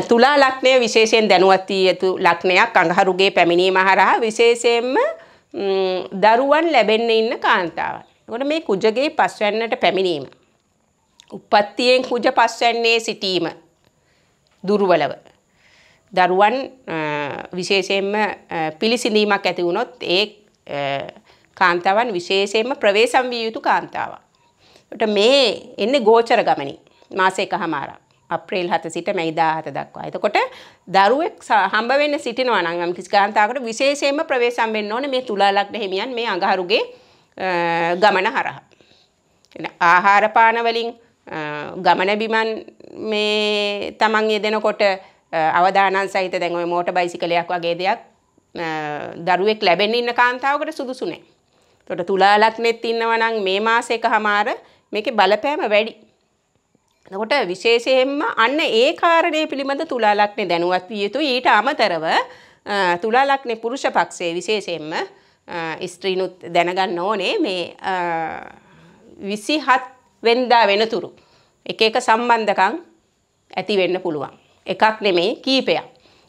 තුලා ලග්නය විශේෂයෙන් දැනුවත් වී යුතු ලග්නයක් අඟහරුගේ පැමිණීම හරහා විශේෂයෙන්ම දරුවන් ලැබෙන්න ඉන්න කාන්තාවන්. එතකොට මේ කුජගේ පස්වැන්නට පැමිණීම. උපත්තියෙන් කුජ පස්වැන්නේ සිටීම දුර්වලව. දරුවන් විශේෂයෙන්ම පිළිසිඳීමක් ඇති වුණොත් ඒ කාන්තාවන් විශේෂයෙන්ම ප්‍රවේශම් විය යුතු කාන්තාවක්. ඒකට මේ එන්නේ ගෝචර ගමනේ මාස එකමාරක්. අප්‍රේල් 7 සිට මැයි 17 දක්වා. එතකොට දරුවෙක් හම්බ වෙන්න සිටිනවා නම් යම් කිසි කාන්තාවකට විශේෂයෙන්ම ප්‍රවේශම් වෙන්න ඕනේ මේ තුලා ලග්න හිමියන් මේ අඟහරුගේ ගමන හරහා. ආහාර පාන වලින් ගමන බිමන් මේ තමන් යෙදෙනකොට අවදානම් සහිත දැන් ওই මෝටර් බයිසිකලයක් වගේ දෙයක් දරුවෙක් ලැබෙන්න ඉන්න කාන්තාවකට සුදුසු නැහැ. එතකොට තුලා ලග්නෙත් ඉන්නවා නම් මේ මාසෙක හමාර මේකේ බලපෑම වැඩි. එතකොට විශේෂයෙන්ම අන්න ඒ කාරණේ පිළිබඳ තුලා ලග්නේ දැනුවත් විය යුතුයි. ඊට අමතරව තුලා ලග්නේ පුරුෂ පක්ෂයේ විශේෂයෙන්ම ස්ත්‍රීනුත් දැනගන්න ඕනේ මේ 27 වෙනිදා වෙනතුරු එක එක සම්බන්ධකම් ඇති වෙන්න පුළුවන්. එකක් නෙමෙයි කීපයක්.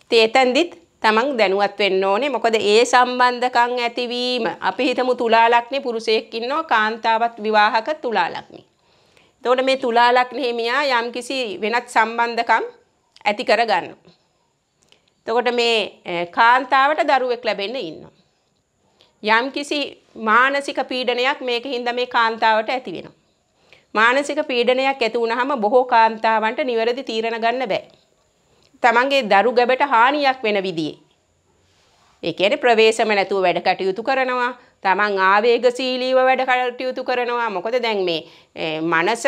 ඉතින් එතෙන්දිත් තමන් දැනුවත් වෙන්න ඕනේ. මොකද ඒ සම්බන්ධකම් ඇතිවීම අපි හිතමු තුලා ලග්නේ පුරුෂයෙක් ඉන්නවා කාන්තාවත් විවාහක තුලා ලග්නේ. එතකොට මේ තුලා ලග්නේ හිමියා යම්කිසි වෙනත් සම්බන්ධකම් ඇති කරගන්නවා. එතකොට මේ කාන්තාවට දරුවෙක් ලැබෙන්න ඉන්නවා. යම්කිසි මානසික පීඩනයක් මේකින්ද මේ කාන්තාවට ඇති වෙනවා. මානසික පීඩනයක් ඇති වුනහම බොහෝ කාන්තාවන්ට නිවැරදි තීරණ ගන්න බෑ. තමන්ගේ දරු ගැබට හානියක් වෙන විදිහේ. ඒ කියන්නේ ප්‍රවේශම නැතුව වැඩ කටයුතු කරනවා. තමන් ආවේගශීලීව වැඩ කටයුතු කරනවා. මොකද දැන් මේ මනස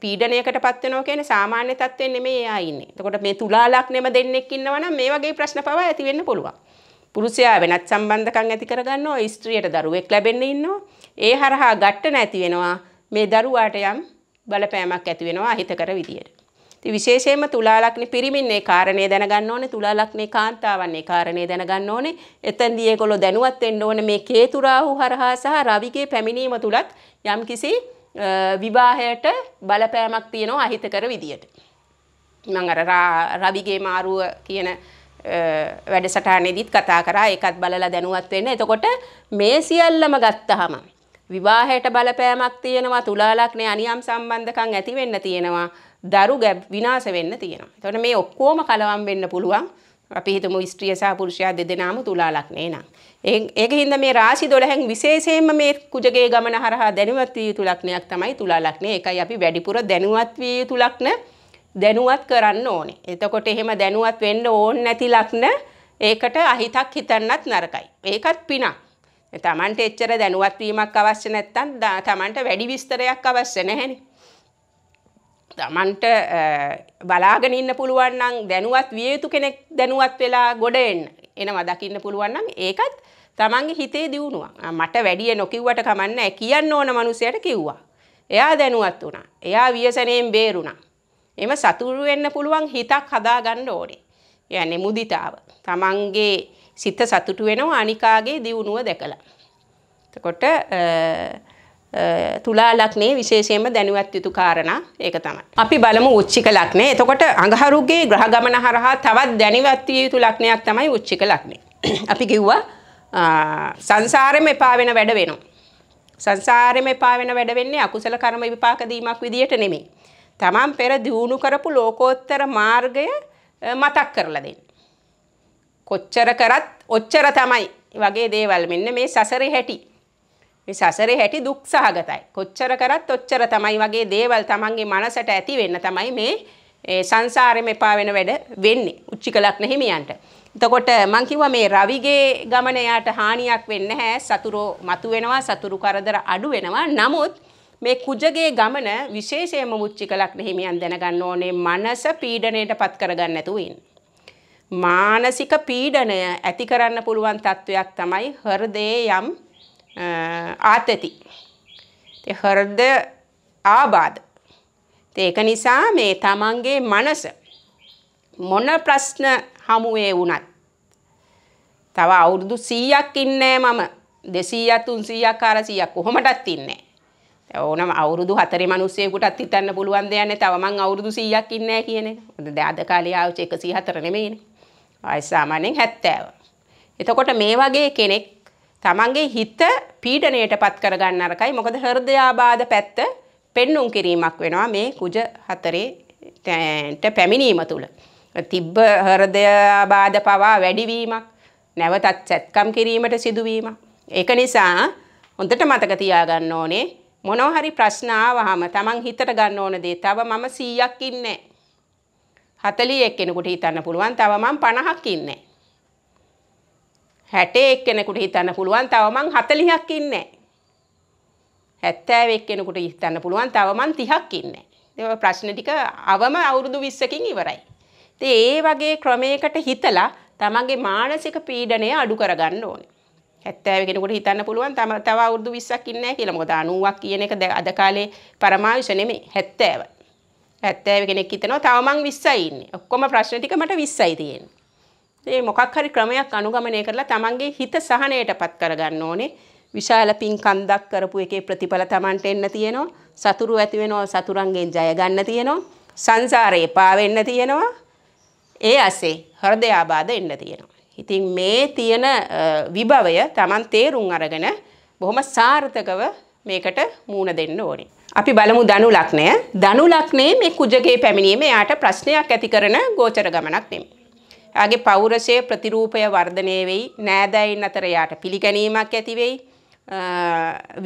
පීඩණයකටපත් වෙනවා කියන්නේ සාමාන්‍ය තත්ත්වෙන් නෙමෙයි එයා ඉන්නේ. එතකොට මේ තුලා ලක්නෙම දෙන්නෙක් ඉන්නවනම් මේ වගේ ප්‍රශ්න පවා ඇති වෙන්න පුළුවන්. පුරුෂයා වෙනත් සම්බන්ධකම් ඇති කරගන්නවා. ස්ත්‍රියට දරුවෙක් ලැබෙන්න ඉන්නවා. ඒ හරහා ගැට්ට නැති වෙනවා. මේ දරුවාට යම් බලපෑමක් ඇති වෙනවා අහිතකර විදියට. ඉතින් විශේෂයෙන්ම තුලා ලග්නේ පිරිමින් මේ කාරණේ දැනගන්න ඕනේ තුලා ලග්නේ කාන්තාවන් මේ කාරණේ දැනගන්න ඕනේ එතෙන්දී ඒගොල්ලෝ දැනුවත් වෙන්න ඕනේ මේ කේතු රාහු හරහා සහ රවිගේ පැමිණීම තුලත් යම්කිසි විවාහයට බලපෑමක් තියෙනවා අහිතකර විදියට මම අර රවිගේ මාරුව කියන වැඩසටහනේදීත් කතා කරා ඒකත් බලලා දැනුවත් වෙන්න. එතකොට මේ සියල්ලම ගත්තහම විවාහයට බලපෑමක් තියෙනවා තුලා ලග්නේ අනියම් සම්බන්ධකම් ඇති වෙන්න තියෙනවා. දරු ගැබ් විනාශ වෙන්න තියෙනවා. එතකොට මේ ඔක්කොම කලවම් වෙන්න පුළුවන්. අපි හිතමු ස්ත්‍රිය සහ පුරුෂයා දෙදෙනාම තුලා ලග්නේ නම්. ඒක හින්දා මේ රාශි 12න් විශේෂයෙන්ම මේ කුජගේ ගමන හරහා දැනුවත් විය යුතු ලග්නයක් තමයි තුලා ලග්නේ. ඒකයි අපි වැඩිපුර දැනුවත් විය යුතු ලග්න දැනුවත් කරන්න ඕනේ. එතකොට එහෙම දැනුවත් වෙන්න ඕනේ නැති ලග්න ඒකට අහිතක් හිතන්නත් නරකයි. ඒකත් පිනක්. තමන්ට එච්චර දැනුවත් වීමක් අවශ්‍ය නැත්නම් තමන්ට වැඩි විස්තරයක් අවශ්‍ය නැහැනේ. තමන්ට බලාගෙන ඉන්න පුළුවන් නම් දැනුවත් විය යුතු කෙනෙක් දැනුවත් වෙලා ගොඩ එන්න එනවා දකින්න පුළුවන් නම් ඒකත් තමන්ගේ හිතේ දියුණුවක්. මට වැඩිය නොකිව්වට කමක් නැහැ කියන්න ඕන මනුස්සයට කිව්වා. එයා දැනුවත් වුණා. එයා ව්‍යසනයෙන් බේරුණා. එම සතුරු වෙන්න පුළුවන් හිතක් හදා ගන්න ඕනේ. කියන්නේ මුදිතාව. තමන්ගේ සිත සතුටු වෙනවා අනිකාගේ දියුණුව දැකලා. එතකොට තුලා ලග්නේ විශේෂයෙන්ම දැනුවත් යුතු කාරණා ඒක තමයි. අපි බලමු උච්චික ලග්නේ. එතකොට අඟහරුගේ ග්‍රහ ගමන හරහා තවත් දැනුවත් යුතු ලග්නයක් තමයි උච්චික ලග්නේ. අපි කිව්වා සංසාරෙම එපා වෙන වැඩ වෙනවා. සංසාරෙම එපා වෙන වැඩ වෙන්නේ අකුසල කර්ම විපාක දීමක් විදියට නෙමෙයි. තමන් පෙර දියුණු කරපු ලෝකෝත්තර මාර්ගය මතක් කරලා දෙන්න. කොච්චර කරත් ඔච්චර තමයි වගේ දේවල් මෙන්න මේ සසරේ හැටි. මේ සසරේ හැටි දුක් සහගතයි. කොච්චර කරත් ඔච්චර තමයි වගේ දේවල් Tamange මනසට ඇති වෙන්න තමයි මේ සංසාරෙම එපා වෙන වැඩ වෙන්නේ. උච්චිකලක් නැහිමියන්ට. එතකොට මං කිව්වා මේ රවිගේ ගමන යාට හානියක් වෙන්නේ නැහැ. සතුරෝ මතු වෙනවා, සතුරු කරදර අඩු වෙනවා. නමුත් මේ කුජගේ ගමන විශේෂයෙන්ම මුච්චිකලක් නැහිමියන් දැනගන්න ඕනේ මනස පීඩණයට පත් කරගන්න නැතුව ඉන්න. මානසික පීඩණය ඇති කරන්න පුළුවන් තත්වයක් තමයි හෘදේ යම් ආතති. ඉතින් හෘද ආබාධ. ඒක නිසා මේ තමන්ගේ මනස මොන ප්‍රශ්න හමුවේ වුණත් තව අවුරුදු 100ක් ඉන්නේ මම 200 300ක් 400ක් කොහොමඩත් ඉන්නේ ඕනම අවුරුදු 4 මිනිස්සෙකුටත් හිතන්න පුළුවන් දෙයක් නෑ තව මං අවුරුදු 100ක් ඉන්නේ කියන එක. දැන් අද කාලේ ආවච 104 නෙමෙයිනේ. වයස සාමාන්‍යයෙන් 70. එතකොට මේ වගේ කෙනෙක් තමන්ගේ හිත පීඩනයට පත් කරගන්න අරකයි මොකද හෘදයාබාධ පැත්ත පෙන්නුම් කිරීමක් වෙනවා මේ කුජ හතරේට පැමිණීම තුළ. තිබ්බ හෘදයාබාධ පවා වැඩිවීමක් නැවතත් සැත්කම් කිරීමට සිදුවීම. ඒක නිසා හොඳට මතක තියාගන්න ඕනේ මොනෝහරි ප්‍රශ්න ආවහම තමන් හිතට ගන්න ඕන දේ තව මම 100ක් ඉන්නේ. 41 කෙනෙකුට හිතන්න පුළුවන් තව මම 50ක් ඉන්නේ. හැටේක් කෙනෙකුට හිතන්න පුළුවන් තවමං හතලිහක් ඉන්නේ. හැත්තෑවෙක් කෙනෙකුට හිතන්න පුළුවන් තවමන් තිහක් ඉන්නේ. ඒ ප්‍රශ්න ටික අවම අවුරුදු 20කින් ඉවරයි. ඉතින් ඒ වගේ ක්‍රමයකට හිතලා තමන්ගේ මානසික පීඩනය අඩු කරගන්න ඕනේ. 70 කෙනෙකුට හිතන්න පුළුවන් තම තව අවුරුදු 20ක් ඉන්නේ කියලා. මොකද 90ක් කියන එක අද කාලේ පරමායුෂ නෙමෙයි 70. 70 කෙනෙක් හිතනවා තව මං 20යි ඉන්නේ. ඔක්කොම ප්‍රශ්න ටික මට 20යි තියෙන්නේ. ඒ මොකක් හරි ක්‍රමයක් අනුගමනය කරලා තමන්ගේ හිත සහනයටපත් කරගන්න ඕනේ. විශාල පින්කන්දක් කරපු එකේ ප්‍රතිඵල තමන්ට එන්න තියෙනවා. සතුරු ඇති වෙනවා සතුරන්ගෙන් ජය ගන්න තියෙනවා. සංසාරේ පාවෙන්න තියෙනවා. ඒ ඇසේ හෘදය ආබාධ එන්න තියෙනවා. ඉතින් මේ තියෙන විභවය තමන් තේරුම් අරගෙන බොහොම සාර්ථකව මේකට මූණ දෙන්න ඕනේ. අපි බලමු ධනු ලක්ෂණය. ධනු ලක්ෂණය මේ කුජගේ පැමිණීම එයාට ප්‍රශ්නයක් ඇති කරන ගෝචර ගමනක් නෙමෙයි. එයාගේ පෞරෂයේ ප්‍රතිරූපය වර්ධනය වෙයි නෑදෑයින් අතර යාට පිළිගැනීමක් ඇති වෙයි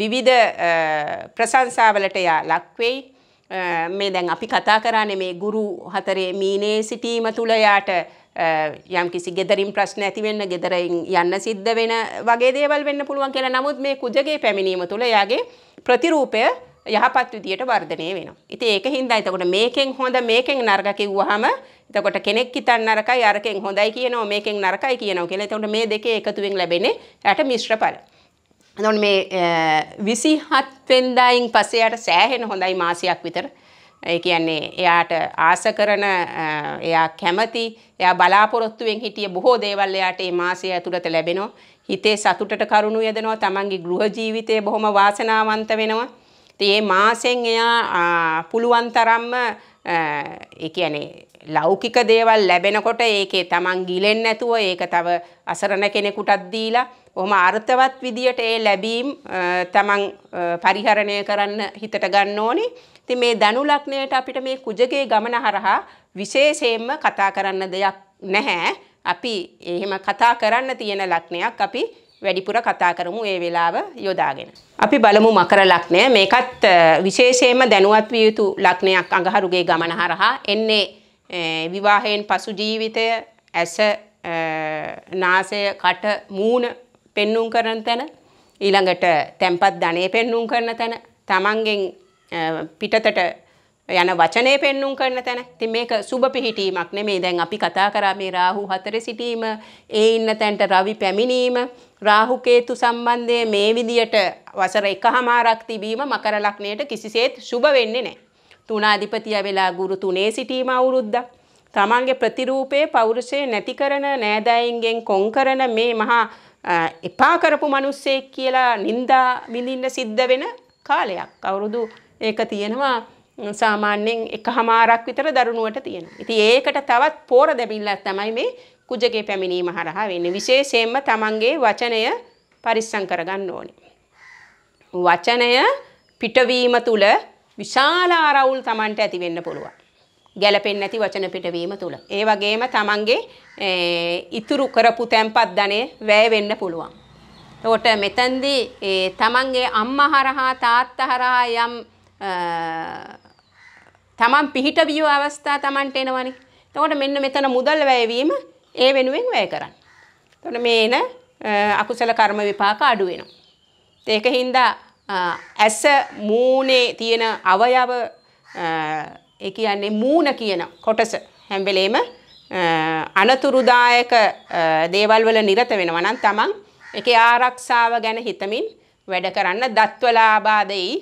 විවිධ ප්‍රශංසාවලට යා ලක් වෙයි මේ දැන් අපි කතා කරන්නේ මේ ගුරු හතරේ මීනේ සිටීම තුල යාට යම් කිසි gederin ප්‍රශ්න ඇති වෙන්න gederin යන්න සිද්ධ වෙන වගේ දේවල් වෙන්න පුළුවන් කියලා නමුත් මේ කුජගේ පැමිණීම තුල යාගේ ප්‍රතිරූපය යහපත් විදියට වර්ධනය වෙනවා. ඉතින් ඒක හින්දා එතකොට මේකෙන් හොඳ මේකෙන් නරක කිව්වහම එතකොට කෙනෙක් හිතන්න නරකයි අරකෙන් හොඳයි කියනවා මේකෙන් නරකයි කියනවා කියලා. එතකොට මේ දෙකේ එකතුවෙන් ලැබෙන්නේ යට මිශ්‍ර ඵල. එතකොට මේ 27 වෙනිදායින් පස්සේ යට සෑහෙන හොඳයි මාසයක් විතර. ඒ කියන්නේ එයාට ආස කරන එයා කැමති එයා බලාපොරොත්තුවෙන් හිටිය බොහෝ දේවල් එයාට මේ මාසය ඇතුළත ලැබෙනවා. හිතේ සතුටට කරුණු යදනවා. තමන්ගේ ගෘහ ජීවිතය බොහොම වාසනාවන්ත වෙනවා. ඉතින් මේ මාසෙන් එයා පුළුවන් තරම්ම ඒ කියන්නේ ලෞකික දේවල් ලැබෙනකොට ඒකේ Taman ගිලෙන්නේ නැතුව ඒක තව අසරණ කෙනෙකුටත් දීලා කොහොම අර්ථවත් විදියට ඒ ලැබීම් Taman පරිහරණය කරන්න හිතට ගන්න ඕනේ. ඉතින් මේ දනු ලග්නයට අපිට මේ කුජගේ ගමන හරහා විශේෂයෙන්ම කතා කරන්න දෙයක් නැහැ. අපි එහෙම කතා කරන්න තියෙන ලග්නයක් අපි වැඩිපුර කතා කරමු ඒ වෙලාව යොදාගෙන. අපි බලමු මකර ලක්නය මේකත් විශේෂයෙන්ම දැනුවත් විය යුතු ලක්නයක් අඟහරුගේ ගමන හරහා එන්නේ විවාහයෙන් පසු ජීවිතය ඇස නාසය කට මූණ පෙන්නුම් කරන තැන ඊළඟට තැම්පත් ධනය පෙන්නුම් කරන තැන තමන්ගෙන් පිටතට යන වචනය පෙන්නුම් කරන තැන ති මේක සුබ පිහිටීමක් නෙමේ දැන් අපි කතා කරා මේ රාහු හතර සිටීම ඒ ඉන්න තැන්ට රවි පැමිණීම රාහුකේතු සම්බන්ධය මේ විදියට වසර එක හමාරක් තිබීම මකර ලක්නයට කිසිසේත් සුබ වෙන්නේ නෑ. තුනාධිපතිය වෙලා ගුරු තුනේ සිටීම අවුරුද්දක්. තමන්ගේ ප්‍රතිරූපයේ පෞරුෂය නැති කරන නෑදෑයින්ගෙන් කොන් කරන මේ මහා එපා කරපු මිනිස්සෙක් කියලා නිନ୍ଦා විඳින්න සිද්ධ වෙන කාලයක්. අවුරුදු ඒක තියෙනවා සාමාන්‍යයෙන් එකහමාරක් විතර දරුණුවට තියෙන. ඉතින් ඒකට තවත් පෝර දෙමිල්ලක් තමයි මේ කුජගේ පැමිණීම හරහා වෙන්නේ. විශේෂයෙන්ම තමන්ගේ වචනය පරිස්සම් කරගන්න ඕනේ. වචනය පිටවීම තුල විශාල ආරවුල් Tamanට ඇති වෙන්න පුළුවන්. ගැළපෙන්නේ නැති වචන පිටවීම තුල. ඒ වගේම Tamanගේ ඉතුරු කරපු තැන්පත් ධනෙ වැය වෙන්න පුළුවන්. එතකොට මෙතෙන්දී Tamanගේ අම්මා හරහා තාත්තා හරහා යම් Taman පිහිටවිය අවස්ථා Tamanට එනවනේ. එතකොට මෙන්න මෙතන මුදල් වැයවීම ඒ වෙනුවෙන් වැය කරන්න. එතකොට මේන අකුසල කර්ම විපාක අඩු වෙනවා. ඒක හින්දා ඇස මූනේ තියෙන අවයව ඒ කියන්නේ මූණ කියන කොටස හැම වෙලේම අනතුරුදායක දේවල් වල නිරත වෙනවා නම් තමන් ඒකේ ආරක්ෂාව ගැන හිතමින් වැඩ කරන්න දත්වල ආබාධෙයි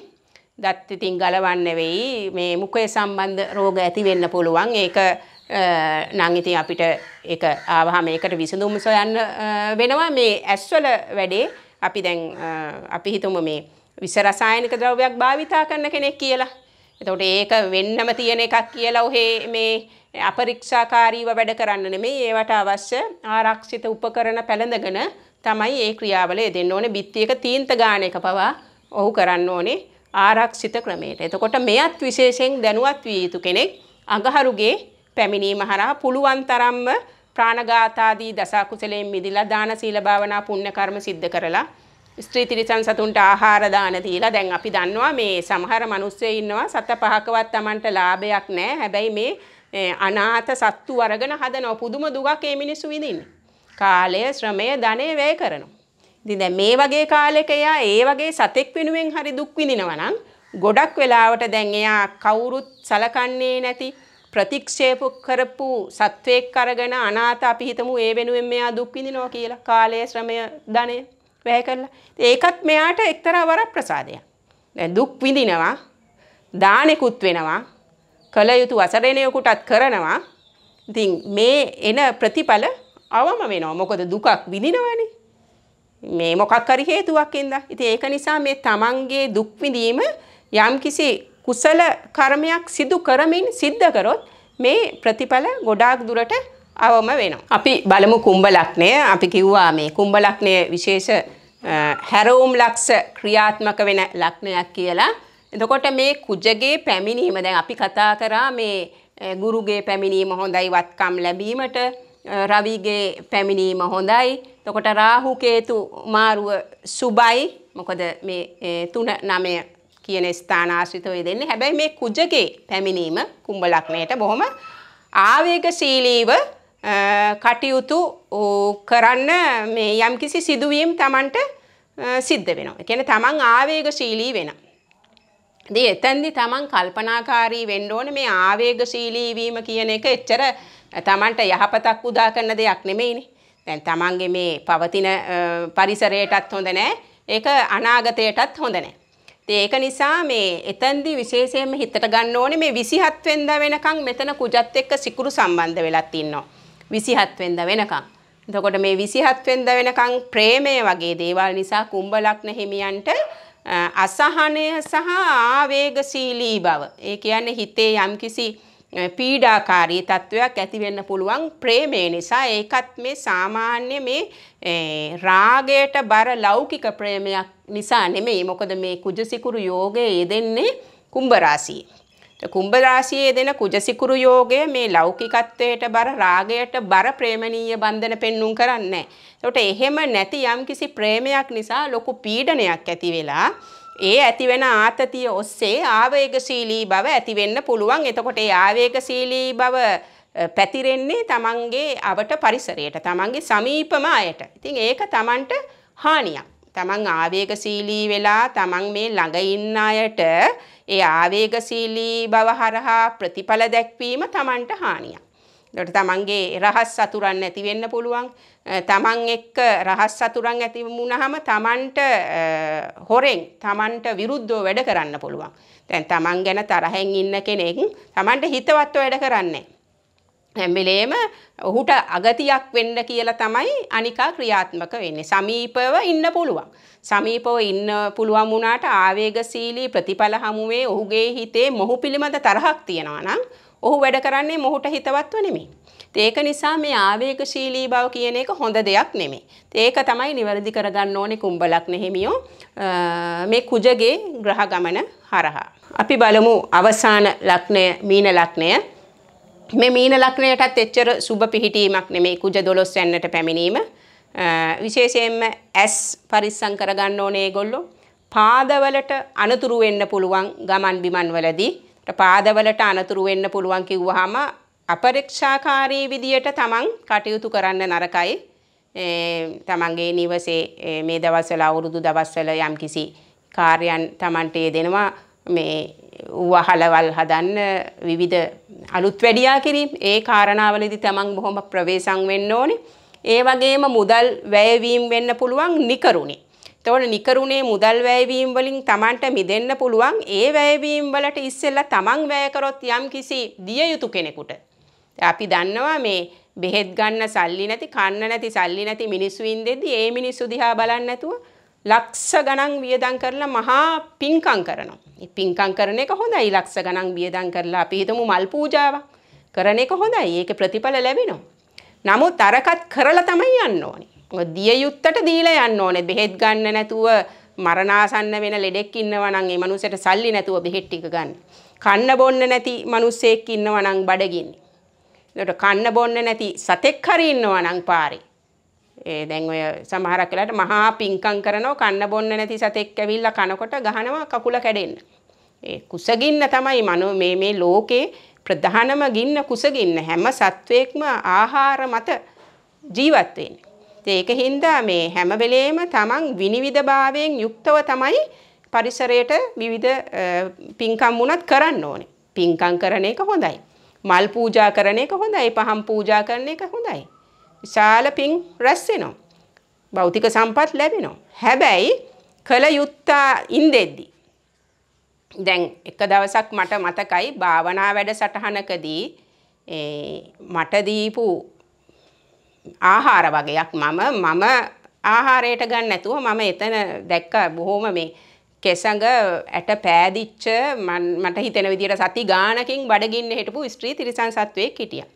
දත් ඉතින් ගලවන්න වෙයි මේ මුඛය සම්බන්ධ රෝග ඇති වෙන්න පුළුවන් ඒක නම් ඉතින් අපිට ඒක ආවහම ඒකට විසඳුම් සොයන්න වෙනවා මේ ඇස්වල වැඩේ අපි දැන් අපි හිතමු මේ විස රසායනික ද්‍රව්‍යයක් භාවිතා කරන කෙනෙක් කියලා. එතකොට ඒක වෙන්නම තියෙන එකක් කියලා ඔහේ මේ අපරික්ෂාකාරීව වැඩ කරන්න නෙමෙයි ඒවට අවශ්‍ය ආරක්ෂිත උපකරණ පැළඳගෙන තමයි ඒ ක්‍රියාවල යෙදෙන්න ඕනේ. බිත්තියක තීන්ත ගාන එක පවා ඔහු කරන්න ඕනේ ආරක්ෂිත ක්‍රමයට. එතකොට මෙයත් විශේෂයෙන් දැනුවත් විය යුතු කෙනෙක් අඟහරුගේ පැමිණීම හරහා පුළුවන් තරම්ම ප්‍රාණඝාතාදී දස කුසලයෙන් මිදලා දාන සීල භාවනා පුණ්‍ය කර්ම සිද්ධ කරලා ස්ත්‍රී තිරිසන් සතුන්ට ආහාර දාන දීලා දැන් අපි දන්නවා මේ සමහර මිනිස්සු ඉන්නවා සත පහකවත් Tamanට ලාභයක් නැහැ. හැබැයි මේ අනාථ සත්තු වරගෙන හදනවා. පුදුම දුකක් මේ මිනිස්සු විඳින්නේ. කාලය, ශ්‍රමය, ධනය වැය කරනවා. ඉතින් දැන් මේ වගේ කාලෙක එයා ඒ වගේ සතෙක් වෙනුවෙන් හරි දුක් විඳිනවා නම් ගොඩක් වෙලාවට දැන් එයා කවුරුත් සලකන්නේ නැති ප්‍රතික්ෂේප කරපු සත්වයෙක් අරගෙන අනාථ අපි හිතමු ඒ වෙනුවෙන් මෙයා දුක් විඳිනවා කියලා කාලය ශ්‍රමය ධනය වැය කරලා. ඒකත් මෙයාට එක්තරා වරක් ප්‍රසාදයක්. දැන් දුක් විඳිනවා, දානෙකුත් වෙනවා, කල යුතු වසරෙණයෙකුටත් කරනවා. ඉතින් මේ එන ප්‍රතිඵල අවම වෙනවා. මොකද දුකක් විඳිනවනේ. මේ මොකක් හරි හේතුවක් ඉඳලා. ඉතින් ඒක නිසා මේ තමන්ගේ දුක් විඳීම යම්කිසි කුසල කර්මයක් සිදු කරමින් සිද්ධ කරොත් මේ ප්‍රතිඵල ගොඩාක් දුරට අවම වෙනවා. අපි බලමු කුම්භ ලග්නය. අපි කිව්වා මේ කුම්භ ලග්නය විශේෂ හැරවුම් ලක්ෂ ක්‍රියාත්මක වෙන ලග්නයක් කියලා. එතකොට මේ කුජගේ පැමිණීම දැන් අපි කතා කරා මේ ගුරුගේ පැමිණීම හොඳයි වත්කම් ලැබීමට රවිගේ පැමිණීම හොඳයි. එතකොට රාහු කේතු මාරුව සුබයි. මොකද මේ 3 9 කියන ස්ථානාශ්‍රිතව දෙන්නේ. හැබැයි මේ කුජගේ පැමිණීම කුම්භ ලග්නයට බොහොම ආවේගශීලීව කටයුතු කරන්න මේ යම්කිසි සිදුවීම් තමන්ට සිද්ධ වෙනවා. එකන තමන් ආවේගශීලී වෙන. දී එතැන්දි තමන් කල්පනාකාරී වෙන්න ඕන මේ ආවේගශීලීවීම කියන එක එච්චර තමන්ට යහපතක් උදා කරන දෙයක් නෙමෙයිනේ. දැන් තමන්ගේ මේ පවතින පරිසරයටත් හොඳ නෑ. ඒක අනාගතයටත් හොඳ නෑ. ඒක නිසා මේ එතැන්දි විශේෂයෙන්ම හිතට ගන්න ඕනේ මේ 27 වෙනිදා වෙනකන් මෙතන කුජත් එක්ක සිකුරු සම්බන්ධ වෙලත් ඉන්නවා. 27 වෙනිදා වෙනකන්. එතකොට මේ 27 වෙනිදා වෙනකන් ප්‍රේමය වගේ දේවල් නිසා කුම්භ ලග්න හිමියන්ට අසහනය සහ ආවේගශීලී බව. ඒ කියන්නේ හිතේ යම්කිසි පීඩාකාරී තත්ත්වයක් ඇති වෙන්න පුළුවන් ප්‍රේමය නිසා ඒකත් මේ සාමාන්‍ය මේ රාගයට බර ලෞකික ප්‍රේමයක් නිසා නෙමෙයි. මොකද මේ කුජසිකුරු යෝගයේ යෙදෙන්නේ කුම්භ රාශියේ. කුම්භ රාශියේ දෙන කුජසිකුරු යෝගය මේ ලෞකිකත්වයට බර රාගයට බර ප්‍රේමණීය බන්ධන පෙන්눔 කරන්නේ. ඒකට එහෙම නැති යම්කිසි ප්‍රේමයක් නිසා ලොකු පීඩනයක් ඇති වෙලා ඒ ඇතිවෙන ආතතිය ඔස්සේ ආවේගශීලී බව ඇති වෙන්න පුළුවන්. එතකොට ඒ ආවේගශීලී බව පැතිරෙන්නේ තමන්ගේ අවට පරිසරයට, තමන්ගේ සමීපම අයට. ඉතින් ඒක තමන්ට හානියක්. තමන් ආවේගශීලී වෙලා තමන් මේ ළඟ ඉන්න අයට ඒ ආවේගශීලී බව හරහා ප්‍රතිඵල දැක්වීම Tamanට හානියක්. එතකොට තමන්ගේ රහස් සතුරන් නැති වෙන්න පුළුවන්. තමන් එක්ක රහස් සතුරන් ඇති වුණාම තමන්ට හොරෙන් තමන්ට විරුද්ධව වැඩ කරන්න පුළුවන්. දැන් තමන් ගැන තරහෙන් ඉන්න කෙනෙක් තමන්ට හිතවත්ව වැඩ කරන්නේ හැම්වෙලේම ඔහුට අගතියක් වෙන්න කියලා තමයි අනිකා ක්‍රියාත්මක වෙන්නේ. සමීපව ඉන්න පුළුවන්. සමීපව ඉන්න පුළුවන් වුණාට ආවේගශීලී ප්‍රතිඵල හමුවේ ඔහුගේ හිතේ මොහු පිළිබඳ තරහක් තියෙනවා නම් ඔහු වැඩ කරන්නේ මොහුට හිතවත්ව නෙමෙයි. ඒක නිසා මේ ආවේගශීලී බව කියන එක හොඳ දෙයක් නෙමෙයි. ඒක තමයි නිවැරදි කරගන්න ඕනේ කුඹලක් නෙහිමියෝ මේ කුජගේ ග්‍රහ ගමන හරහා. අපි බලමු අවසාන ලග්නය මීන ලග්නය මේ මීන ලග්නයටත් එච්චර සුබ පිහිටීමක් නෙමේ කුජ 12 වෙන්නට පැමිණීම විශේෂයෙන්ම ඇස් පරිස්සම් කරගන්න ඕනේ ඒගොල්ලෝ පාදවලට අනතුරු වෙන්න පුළුවන් ගමන් බිමන් වලදී පාදවලට අනතුරු වෙන්න පුළුවන් කිව්වහම අපරීක්ෂාකාරී විදියට තමන් කටයුතු කරන්න නරකයි තමන්ගේ නිවසේ මේ දවස්වල අවුරුදු දවස්වල යම්කිසි කාර්යයන් තමන්ට දෙනවා මේ වහලවල් හදන්න විවිධ අලුත් වැඩියා කිරීම ඒ කාරණාවලදි තමන් බොහොම ප්‍රවේශම් වෙන්න ඕනේ. ඒ වගේම මුදල් වැයවීම් වෙන්න පුළුවන් නිකරුණේ. එතකොට නිකරුණේ මුදල් වැයවීම් වලින් තමන්ට මිදෙන්න පුළුවන්. ඒ වැයවීම් වලට ඉස්සෙල්ලා තමන් වැය කරොත් යම්කිසි දිය යුතු කෙනෙකුට. අපි දන්නවා මේ බෙහෙත් ගන්න සල්ලි නැති, කන්න නැති, සල්ලි නැති මිනිස්සු ඉඳෙද්දි ඒ මිනිස්සු දිහා බලන්නේ නැතුව ලක්ෂ ගණන් වියදම් කරලා මහා පින්කම් කරනවා. මේ පින්කම් කරන එක හොඳයි. ලක්ෂ ගණන් වියදම් කරලා අපි හිතමු මල් පූජාවක් කරන එක හොඳයි. ඒකේ ප්‍රතිඵල ලැබෙනවා. නමුත් අරකත් කරලා තමයි යන්න ඕනේ. මොකද දිය යුත්තට දීලා යන්න ඕනේ. බෙහෙත් ගන්න නැතුව මරණාසන්න වෙන ලෙඩෙක් ඉන්නවා නම් ඒ මනුස්සයට සල්ලි නැතුව බෙහෙත් ටික ගන්න. කන්න බොන්න නැති මනුස්සයෙක් ඉන්නවා නම් බඩගින්නේ. ඒකට කන්න බොන්න නැති සතෙක් හරි ඉන්නවා නම් පාරේ ඒ දැන් ඔය සමහරක් වෙලාවට මහා පිංකම් කරනවා කන්න බොන්න නැති සතෙක් ඇවිල්ලා කනකොට ගහනවා කකුල කැඩෙන්න. ඒ කුසගින්න තමයි මනෝ මේ මේ ලෝකේ ප්‍රධානම ගින්න කුසගින්න හැම සත්වයක්ම ආහාර මත ජීවත් වෙන්නේ. ඒක හින්දා මේ හැම වෙලේම තමන් විනිවිදභාවයෙන් යුක්තව තමයි පරිසරයට විවිධ පින්කම් වුණත් කරන්න ඕනේ. පින්කම් කරන එක හොඳයි. මල් පූජා කරන එක හොඳයි. පහම් පූජා කරන එක හොඳයි. විශාල පිං රැස් වෙනවා. භෞතික සම්පත් ලැබෙනවා. හැබැයි කල යුත්තා ඉන්දෙද්දි දැන් එක දවසක් මට මතකයි භාවනා වැඩසටහනකදී මට දීපු ආහාර වගයක් මම මම ආහාරයට ගන්න නැතුව මම එතන දැක්ක බොහොම මේ කෙසඟ ඇට පෑදිච්ච මට හිතෙන විදිහට සති ගානකින් බඩගින්න හිටපු ස්ත්‍රී තිරිසන් සත්වයේ හිටියා.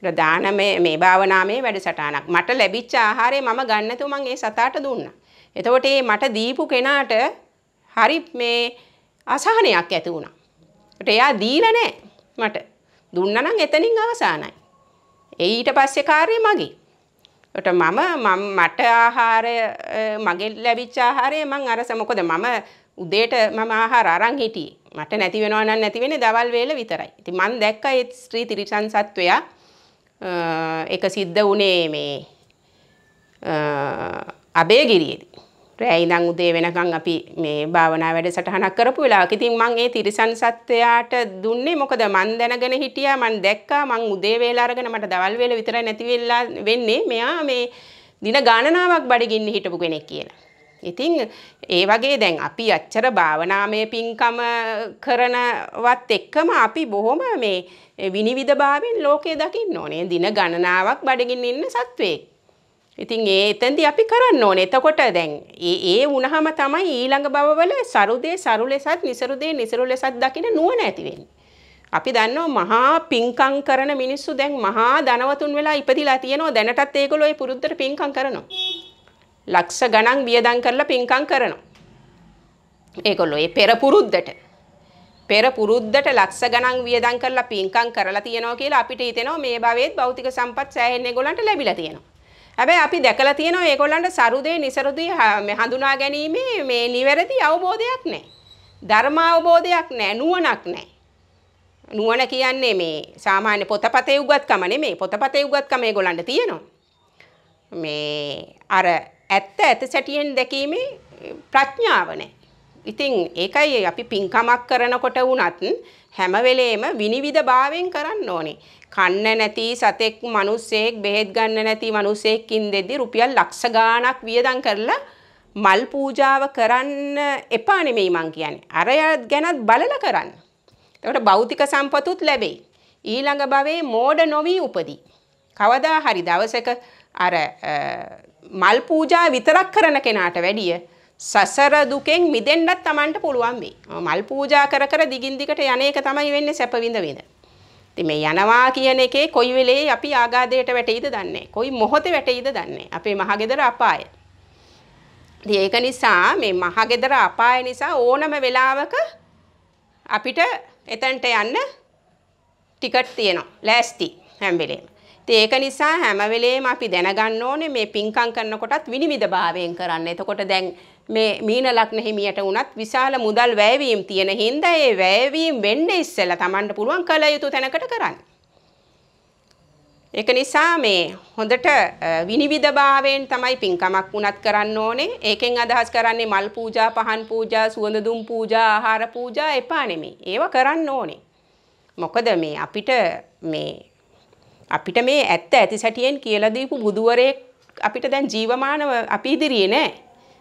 ප්‍රධානමය මේ භාවනාවේ වැඩසටහනක්. මට ලැබිච්ච ආහාරය මම ගන්න තු මම ඒ සතාට දුන්නා. එතකොට මේ මට දීපු කෙනාට හරි මේ අසහනයක් ඇති වුණා. ඒට එයා දීලා නැහැ මට. දුන්නා නම් එතනින් අවසానයි. ඒ ඊට පස්සේ කාර්යය මගේ. ඒට මම මම මට ආහාරය මගේ ලැබිච්ච ආහාරය මං අරස මොකද මම උදේට මම ආහාර අරන් හිටියේ. මට නැති වෙනවා නම් නැති වෙන්නේ දවල් වේල විතරයි. ඉතින් මං දැක්කා ඒ ස්ත්‍රී තිරිසන් සත්වයා එක සිද්ධ වනේ මේ අබේගිරියේදී. රෑ ඉඳන් උදේ වෙනකන් අපි මේ භාවනා වැඩසටහනක් කරපු වෙලාවක ඉතින් මම ඒ තිරිසන් සත්වයාට දුන්නේ මොකද මන් දැනගෙන හිටියා මන් දැක්කා මන් උදේ වේල අරගෙන මට දවල් වේල විතරයි නැති වෙලා වෙන්නේ මෙයා මේ දින ගණනාවක් බඩගින්න හිටපු කෙනෙක් කියලා. ඉතින් ඒ වගේ දැන් අපි අච්චර භාවනාමය පින්කම කරනවත් එක්කම අපි බොහොම මේ විනිවිධභාවයෙන් ලෝකය දකින්න ඕනේ දින ගණනාවක් බඩගින් ඉන්න සත්වයෙක්. ඉතින් ඒ එතැන්දි අපි කරන්න ඕනේ. එතකොට දැන් ඒ ඒ වුණාම තමයි ඊළඟ භවවල සරුදේ සරු ලෙසත් නිසරුදේ නිසරු ලෙසත් දකින නුවණ ඇති වෙන්නේ. අපි දන්නවා මහා පිංකම් කරන මිනිස්සු දැන් මහා ධනවතුන් වෙලා ඉපදිලා තියෙනවා. දැනටත් ඒගොල්ලෝ ඒ පුරුද්දට පිංකම් කරනවා. ලක්ෂ ගණන් වියදම් කරලා පිංකම් කරනවා. ඒගොල්ලෝ ඒ පෙර පුරුද්දට පෙර පුරුද්දට ලක්ෂ ගණන් වියදම් කරලා පින්කම් කරලා තියෙනවා කියලා අපිට හිතෙනවා මේ භවයේත් භෞතික සම්පත් සෑහෙන ඒගොල්ලන්ට ලැබිලා තියෙනවා. හැබැයි අපි දැකලා තියෙනවා ඒගොල්ලන්ට සරුදේ નિසරුදේ හඳුනා ගැනීමේ මේ නිවැරදි අවබෝධයක් නැහැ. ධර්ම අවබෝධයක් නැහැ, නුවණක් නැහැ. නුවණ කියන්නේ මේ සාමාන්‍ය පොතපතේ උගත්කම නෙමෙයි. පොතපතේ උගත්කම ඒගොල්ලන්ට තියෙනවා. මේ අර ඇත්ත ඇත සැටියෙන් දැකීමේ ප්‍රඥාව නැහැ. ඉතින් ඒකයි අපි පින්කමක් කරනකොට වුණත් හැම වෙලේම විනිවිද භාවයෙන් කරන්න ඕනේ. කන්න නැති සතෙක් මිනිස්සෙක් බෙහෙත් ගන්න නැති මිනිස්සෙක් ඉඳෙද්දි රුපියල් ලක්ෂ ගාණක් වියදම් කරලා මල් පූජාව කරන්න එපා නෙමෙයි මං කියන්නේ. අර ගැනත් බලලා කරන්න. එතකොට භෞතික සම්පතුත් ලැබෙයි. ඊළඟ භවයේ මෝඩ නොවි උපදී. කවදා හරි දවසක අර මල් පූජා විතරක් කරන කෙනාට වැඩිය සසර දුකෙන් මිදෙන්නත් Tamanට පුළුවන් වෙයි. මල් පූජා කර කර දිගින් දිගට යන එක තමයි වෙන්නේ සැප විඳ විඳ. ඉතින් මේ යනවා කියන එකේ කොයි වෙලේ අපි ආගාදයට වැටෙයිද දන්නේ කොයි මොහොතේ වැටෙයිද දන්නේ අපේ මහගෙදර අපාය. ඉතින් ඒක නිසා මේ මහගෙදර අපාය නිසා ඕනම වෙලාවක අපිට එතනට යන්න ටිකට් තියෙනවා. ලෑස්ති හැම වෙලේම. ඉතින් ඒක නිසා හැම වෙලේම අපි දැනගන්න ඕනේ මේ පින්කම් කරනකොටත් විනිවිදභාවයෙන් කරන්න. එතකොට දැන් මේ මීන ලග්න හිමියට වුණත් විශාල මුදල් වැයවීම් තියෙන හින්දා ඒ වැයවීම් වෙන්න ඉස්සෙල්ලා Tamanට පුළුවන් කළ යුතු තැනකට කරන්න. ඒක නිසා මේ හොඳට විනිවිදභාවයෙන් තමයි පින්කමක් වුණත් කරන්න ඕනේ. ඒකෙන් අදහස් කරන්නේ මල් පූජා, පහන් පූජා, සුවඳ දුම් පූජා, ආහාර පූජා එපා නෙමෙයි. ඒවා කරන්න ඕනේ. මොකද මේ අපිට මේ අපිට මේ ඇත්ත ඇති සැටියෙන් කියලා දීපු බුදුවරයෙක් අපිට දැන් ජීවමානව අපි ඉදිරියේ නෑ.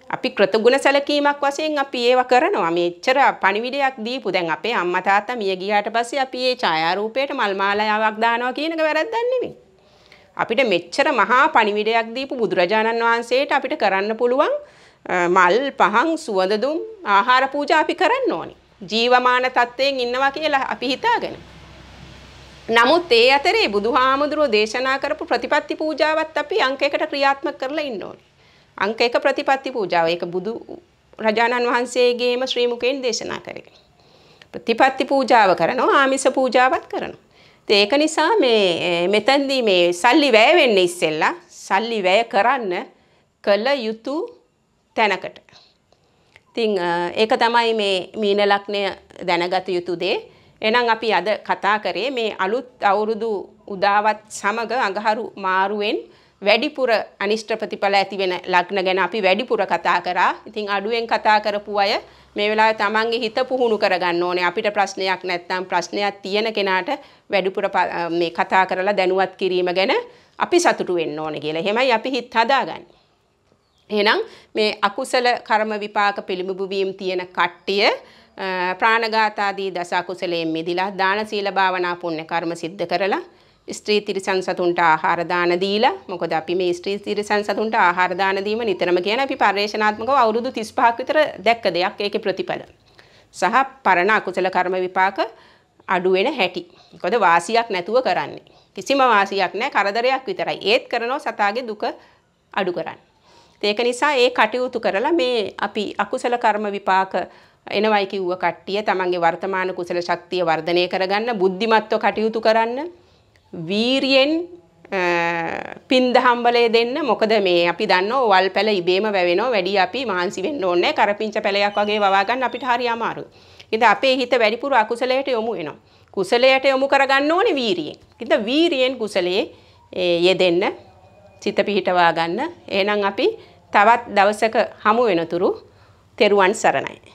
අපි කෘතගුණ සැලකීමක් වශයෙන් අපි ඒව කරනවා. මෙච්චර පණිවිඩයක් දීපු දැන් අපේ අම්මා තාත්තා මිය ගියාට පස්සේ අපි මේ ඡායාරූපයට මල් මාලාවක් දානවා කියන එක වැරද්දක් නෙමෙයි. අපිට මෙච්චර මහා පණිවිඩයක් දීපු බුදුරජාණන් වහන්සේට අපිට කරන්න පුළුවන් මල් පහන් සුවඳ දුම් ආහාර පූජා අපි කරන්න ඕනේ. ජීවමාන තත්ත්වයෙන් ඉන්නවා කියලා අපි හිතාගෙන. නමුත් ඒ අතරේ බුදුහාමුදුරුවෝ දේශනා කරපු ප්‍රතිපත්ති පූජාවත් අපි අංකයකට ක්‍රියාත්මක කරලා ඉන්න ඕනේ. අංක එක ප්‍රතිපත්ති පූජාව. ඒක බුදු රජාණන් වහන්සේගේම ශ්‍රී මුකයෙන් දේශනා කරේ. ප්‍රතිපත්ති පූජාව කරනවා ආමිස පූජාවත් කරනවා. ඒක නිසා මේ මෙතෙන්දී මේ සල්ලි වැය වෙන්න ඉස්සෙල්ලා සල්ලි වැය කරන්න කළ යුතු තැනකට. ඉතින් ඒක තමයි මේ මීන ලග්නය දැනගත යුතු දේ. එහෙනම් අපි අද කතා කරේ මේ අලුත් අවුරුදු උදාවත් සමග අඟහරු මාරුවෙන් වැඩිපුර අනිෂ්ට ප්‍රතිඵල ඇති වෙන ලග්න ගැන අපි වැඩිපුර කතා කරා. ඉතින් අඩුවෙන් කතා කරපු අය මේ වෙලාවේ තමන්ගේ හිත පුහුණු කරගන්න ඕනේ. අපිට ප්‍රශ්නයක් නැත්නම් ප්‍රශ්නයක් තියෙන කෙනාට වැඩිපුර මේ කතා කරලා දැනුවත් කිරීම ගැන අපි සතුටු වෙන්න ඕනේ කියලා. එහෙමයි අපි හිත හදාගන්නේ. එහෙනම් මේ අකුසල කර්ම විපාක පිළිඹු වීම තියෙන කට්ටිය ප්‍රාණඝාත ආදී දස අකුසලයෙන් මිදලා දාන සීල භාවනා පුණ්‍ය කර්ම සිද්ධ කරලා ස්ත්‍රී තිරිසන් සතුන්ට ආහාර දාන දීලා මොකද අපි මේ ස්ත්‍රී තිරිසන් සතුන්ට ආහාර දාන දීම නිතරම කියන අපි පරිේශනාත්මකව අවුරුදු 35ක් විතර දැක්ක දෙයක් ඒකේ ප්‍රතිඵල. සහ පරණ අකුසල කර්ම විපාක අඩු වෙන හැටි. මොකද වාසියක් නැතුව කරන්නේ. කිසිම වාසියක් නැහැ කරදරයක් විතරයි. ඒත් කරනවා සතාගේ දුක අඩු කරන්න. ඒක නිසා ඒ කටයුතු කරලා මේ අපි අකුසල කර්ම විපාක එනවයි කිව්ව කට්ටිය තමන්ගේ වර්තමාන කුසල ශක්තිය වර්ධනය කරගන්න බුද්ධිමත්ව කටයුතු කරන්න වීරියෙන් පින්දහම්බලය දෙන්න මොකද මේ අපි දන්න වල් පැල ඉබේම වැවෙනෝ වැඩි අපි මාන්සි වෙන්න ඕනේ කරපිංච පැලයක් වගේ වවා ගන්න අපිට හරි අමාරු. ඉතින් අපේ හිත වැඩිපුර අකුසලයට යොමු වෙනවා. කුසලයට යොමු කරගන්න ඕනේ වීරියෙන්. ඉතින් වීරියෙන් කුසලයේ යෙදෙන්න සිත පිහිටවා ගන්න. එහෙනම් අපි තවත් දවසක හමු වෙනතුරු තෙරුවන් සරණයි.